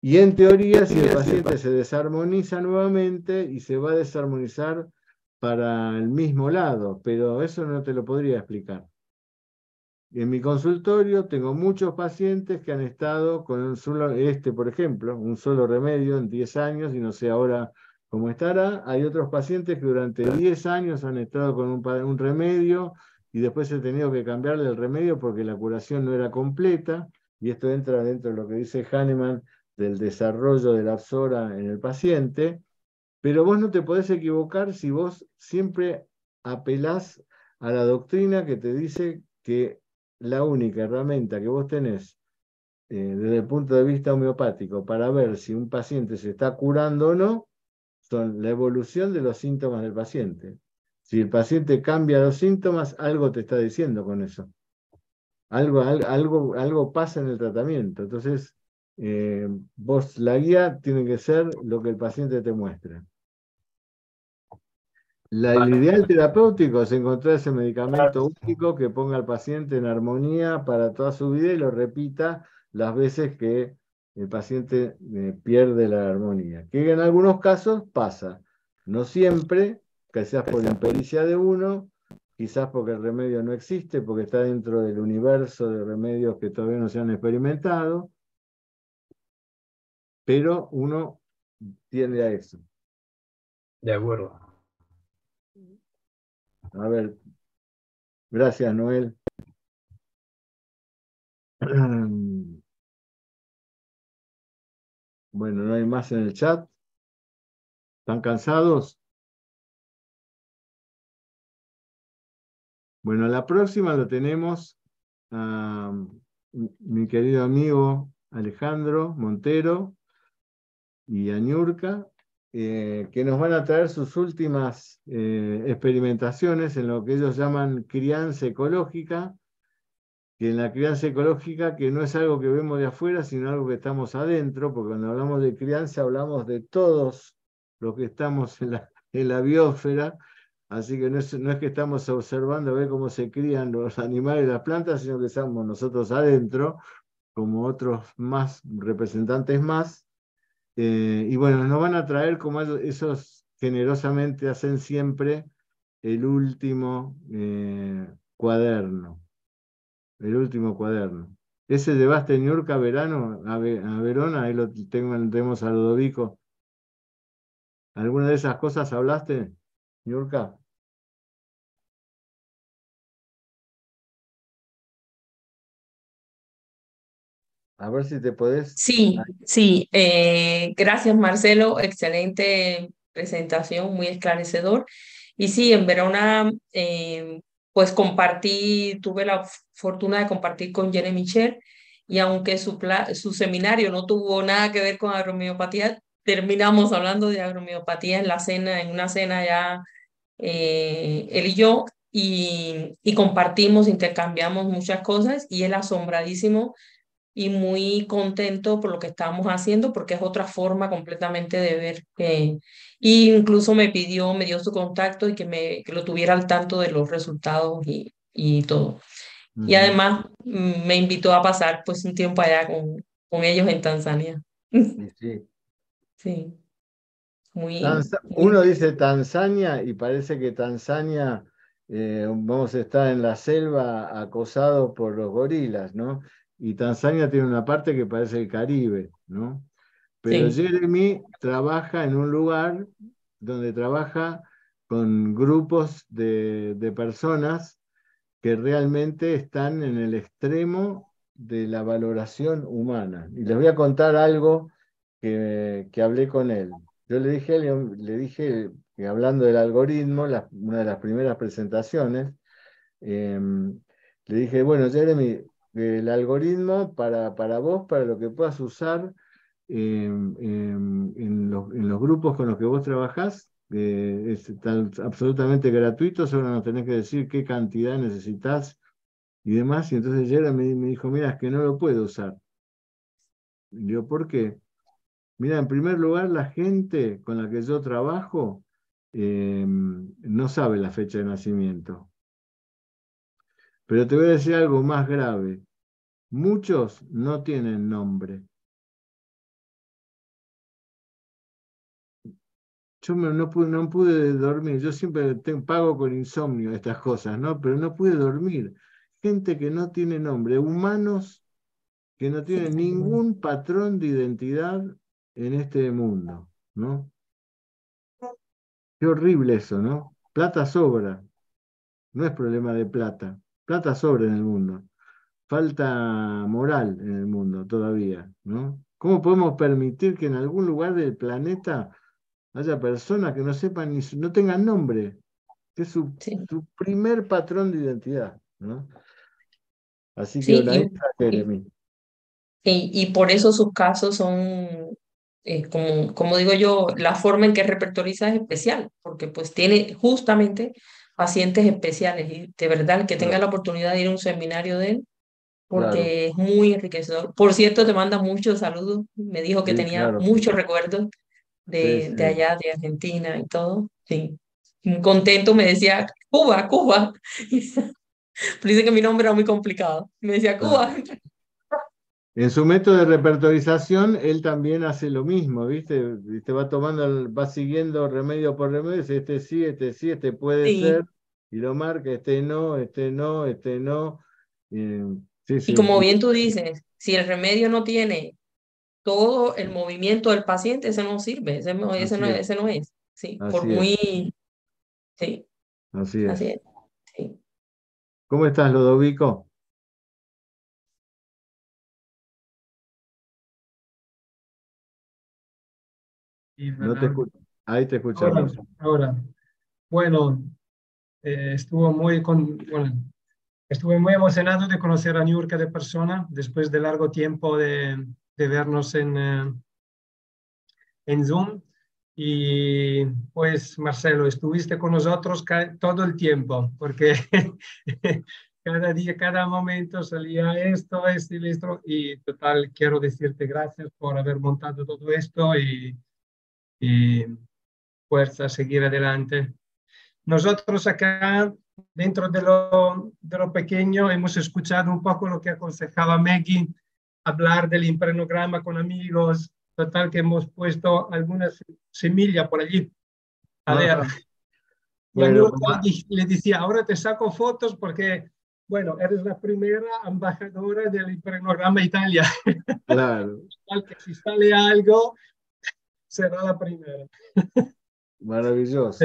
[SPEAKER 1] Y en teoría, si el paciente se desarmoniza nuevamente y se va a desarmonizar para el mismo lado, pero eso no te lo podría explicar. En mi consultorio tengo muchos pacientes que han estado con un solo, este por ejemplo, un solo remedio en 10 años y no sé ahora cómo estará. Hay otros pacientes que durante 10 años han estado con un, un remedio y después he tenido que cambiarle el remedio porque la curación no era completa y esto entra dentro de lo que dice Hahnemann del desarrollo de la absora en el paciente. Pero vos no te podés equivocar si vos siempre apelás a la doctrina que te dice que la única herramienta que vos tenés eh, desde el punto de vista homeopático para ver si un paciente se está curando o no son la evolución de los síntomas del paciente. Si el paciente cambia los síntomas, algo te está diciendo con eso. Algo, algo, algo pasa en el tratamiento. Entonces, eh, vos, la guía tiene que ser lo que el paciente te muestra el ideal terapéutico es encontrar ese medicamento único que ponga al paciente en armonía para toda su vida y lo repita las veces que el paciente eh, pierde la armonía. Que en algunos casos pasa, no siempre, quizás por la impericia de uno, quizás porque el remedio no existe, porque está dentro del universo de remedios que todavía no se han experimentado, pero uno
[SPEAKER 2] tiende a eso. De acuerdo. A ver, gracias Noel. Bueno, no hay más en el chat. ¿Están cansados?
[SPEAKER 1] Bueno, la próxima lo tenemos a mi querido amigo Alejandro Montero y a eh, que nos van a traer sus últimas eh, experimentaciones en lo que ellos llaman crianza ecológica, que en la crianza ecológica, que no es algo que vemos de afuera, sino algo que estamos adentro, porque cuando hablamos de crianza hablamos de todos los que estamos en la, en la biosfera, así que no es, no es que estamos observando a ver cómo se crían los animales y las plantas, sino que estamos nosotros adentro, como otros más representantes más, eh, y bueno, nos van a traer como esos generosamente hacen siempre el último eh, cuaderno. El último cuaderno. Ese llevaste Niurka Verano a, Verona, ahí lo tengo, tenemos a Ludovico. ¿Alguna de esas cosas hablaste, Niurka? A ver si te puedes... Sí,
[SPEAKER 2] sí. Eh, gracias, Marcelo.
[SPEAKER 5] Excelente presentación, muy esclarecedor. Y sí, en Verona, eh, pues compartí, tuve la fortuna de compartir con Jeremy Cher y aunque su, su seminario no tuvo nada que ver con agromiopatía, terminamos hablando de agromiopatía en la cena, en una cena ya eh, él y yo, y, y, compartimos, intercambiamos muchas cosas y él asombradísimo y muy contento por lo que estábamos haciendo porque es otra forma completamente de ver que incluso me pidió, me dio su contacto y que me que lo tuviera al tanto de los resultados y, y todo. Y además mm, me invitó a pasar pues un tiempo allá con, con ellos en Tanzania. Sí. Sí. Muy,
[SPEAKER 1] Uno dice Tanzania y parece que Tanzania eh, vamos a estar en la selva acosados por los gorilas, ¿no? y Tanzania tiene una parte que parece el Caribe, ¿no? Pero Jeremy trabaja en un lugar donde trabaja con grupos de, personas que realmente están en el extremo de la valoración humana. Y les voy a contar algo que, hablé con él. Yo le dije, le, dije hablando del algoritmo, una de las primeras presentaciones, em, le dije, bueno, Jeremy, el algoritmo para, para vos, para lo que puedas usar em, em, en, los, grupos con los que vos trabajás. es absolutamente gratuito, solo nos tenés que decir qué cantidad necesitas y demás. Y entonces llega me, dijo, mira, es que no lo puedo usar. yo, ¿por qué? Mira, en primer lugar, la gente con la que yo trabajo em, no sabe la fecha de nacimiento. Pero te voy a decir algo más grave. Muchos
[SPEAKER 2] no tienen nombre.
[SPEAKER 1] Yo no, pude, dormir. Yo siempre pago con insomnio estas cosas, ¿no? Pero no pude dormir. Gente que no tiene nombre, humanos que no tienen ningún patrón de identidad en este mundo, ¿no? Qué horrible eso, ¿no? Plata sobra. No es problema de plata. Plata sobre en el mundo. Falta moral en el mundo todavía, ¿no? ¿Cómo podemos permitir que en algún lugar del planeta haya personas que no sepan ni no tengan nombre? Que es su, primer patrón de identidad, ¿no? Así que la
[SPEAKER 5] y, y, por eso sus casos son, eh, como, como digo yo, la forma en que repertoriza es especial, porque pues tiene justamente pacientes especiales y de verdad que tenga la oportunidad de ir a un seminario de él porque es muy enriquecedor. Por cierto, te manda muchos saludos. Me dijo que tenía muchos recuerdos de, de, allá, de Argentina y todo. Sí. Contento me decía, Cuba, Cuba. Dice que mi nombre era muy complicado. Me decía, Cuba. Ah.
[SPEAKER 1] En su método de repertorización, él también hace lo mismo, ¿viste? Te va tomando, va siguiendo remedio por remedio, dice, este sí, este sí, este puede ser, y lo marca, este no, este no, este no. sí, y como bien
[SPEAKER 5] tú dices, si el remedio no tiene todo el movimiento del paciente, ese no sirve, ese, no, es.
[SPEAKER 2] Sí, por muy... Sí. Así es. Así es. ¿Cómo estás, Lodovico? No te
[SPEAKER 1] escucho. Ahí te escuchamos.
[SPEAKER 2] Ahora, bueno, eh, estuvo
[SPEAKER 4] muy con, estuve muy emocionado de conocer a York de persona después de largo tiempo de, de vernos en, eh, en Zoom. Y pues, Marcelo, estuviste con nosotros todo el tiempo, porque cada día, cada momento salía esto, esto y esto. Y total, quiero decirte gracias por haber montado todo esto y y fuerza a seguir adelante. Nosotros acá, dentro de lo, de lo pequeño, hemos escuchado un poco lo que aconsejaba Maggie, hablar del imprenograma con amigos, total que hemos puesto algunas semillas por allí.
[SPEAKER 2] ver. le
[SPEAKER 4] decía, ahora te saco fotos porque, bueno, eres la primera embajadora del imprenograma
[SPEAKER 1] Italia. Claro.
[SPEAKER 4] Tal que si sale algo, será la primera.
[SPEAKER 1] Maravilloso.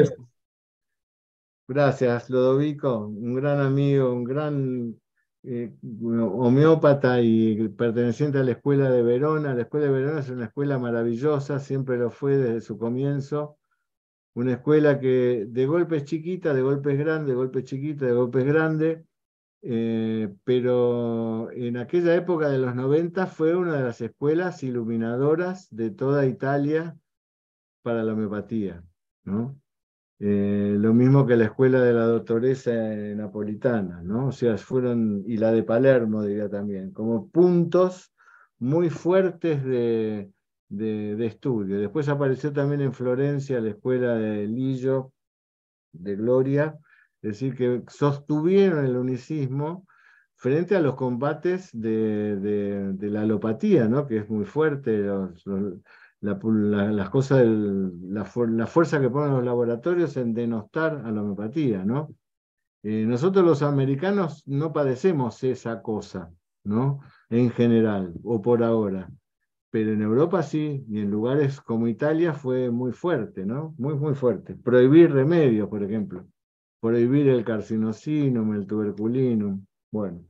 [SPEAKER 1] Gracias, Lodovico, un gran amigo, un gran eh, homeópata y perteneciente a la Escuela de Verona. La Escuela de Verona es una escuela maravillosa, siempre lo fue desde su comienzo. Una escuela que de golpes chiquita, de golpes grandes, grande, de golpe chiquita, de golpes es grande, eh, pero en aquella época de los 90 fue una de las escuelas iluminadoras de toda Italia para la homeopatía. ¿no? Eh, lo mismo que la escuela de la doctoresa napolitana, ¿no? O sea, fueron, y la de Palermo, diría también, como puntos muy fuertes de, de, de estudio. Después apareció también en Florencia la escuela de Lillo, de Gloria, es decir, que sostuvieron el unicismo frente a los combates de, la alopatía, ¿no? que es muy fuerte, la, las cosas la, fuerza que ponen los laboratorios en denostar a la homeopatía. ¿no? Eh, nosotros los americanos no padecemos esa cosa, ¿no? en general, o por ahora pero en Europa sí, y en lugares como Italia fue muy fuerte, ¿no? Muy, muy fuerte. Prohibir remedios, por ejemplo prohibir el carcinocinum, el tuberculinum. Bueno.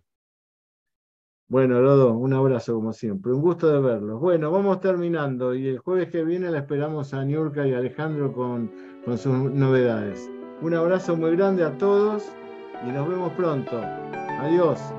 [SPEAKER 1] Bueno, Lodo, un abrazo como siempre. Un gusto de verlos. Bueno, vamos terminando y el jueves que viene le esperamos a Niurka y Alejandro con, con sus novedades. Un abrazo muy grande a todos y nos vemos pronto. Adiós.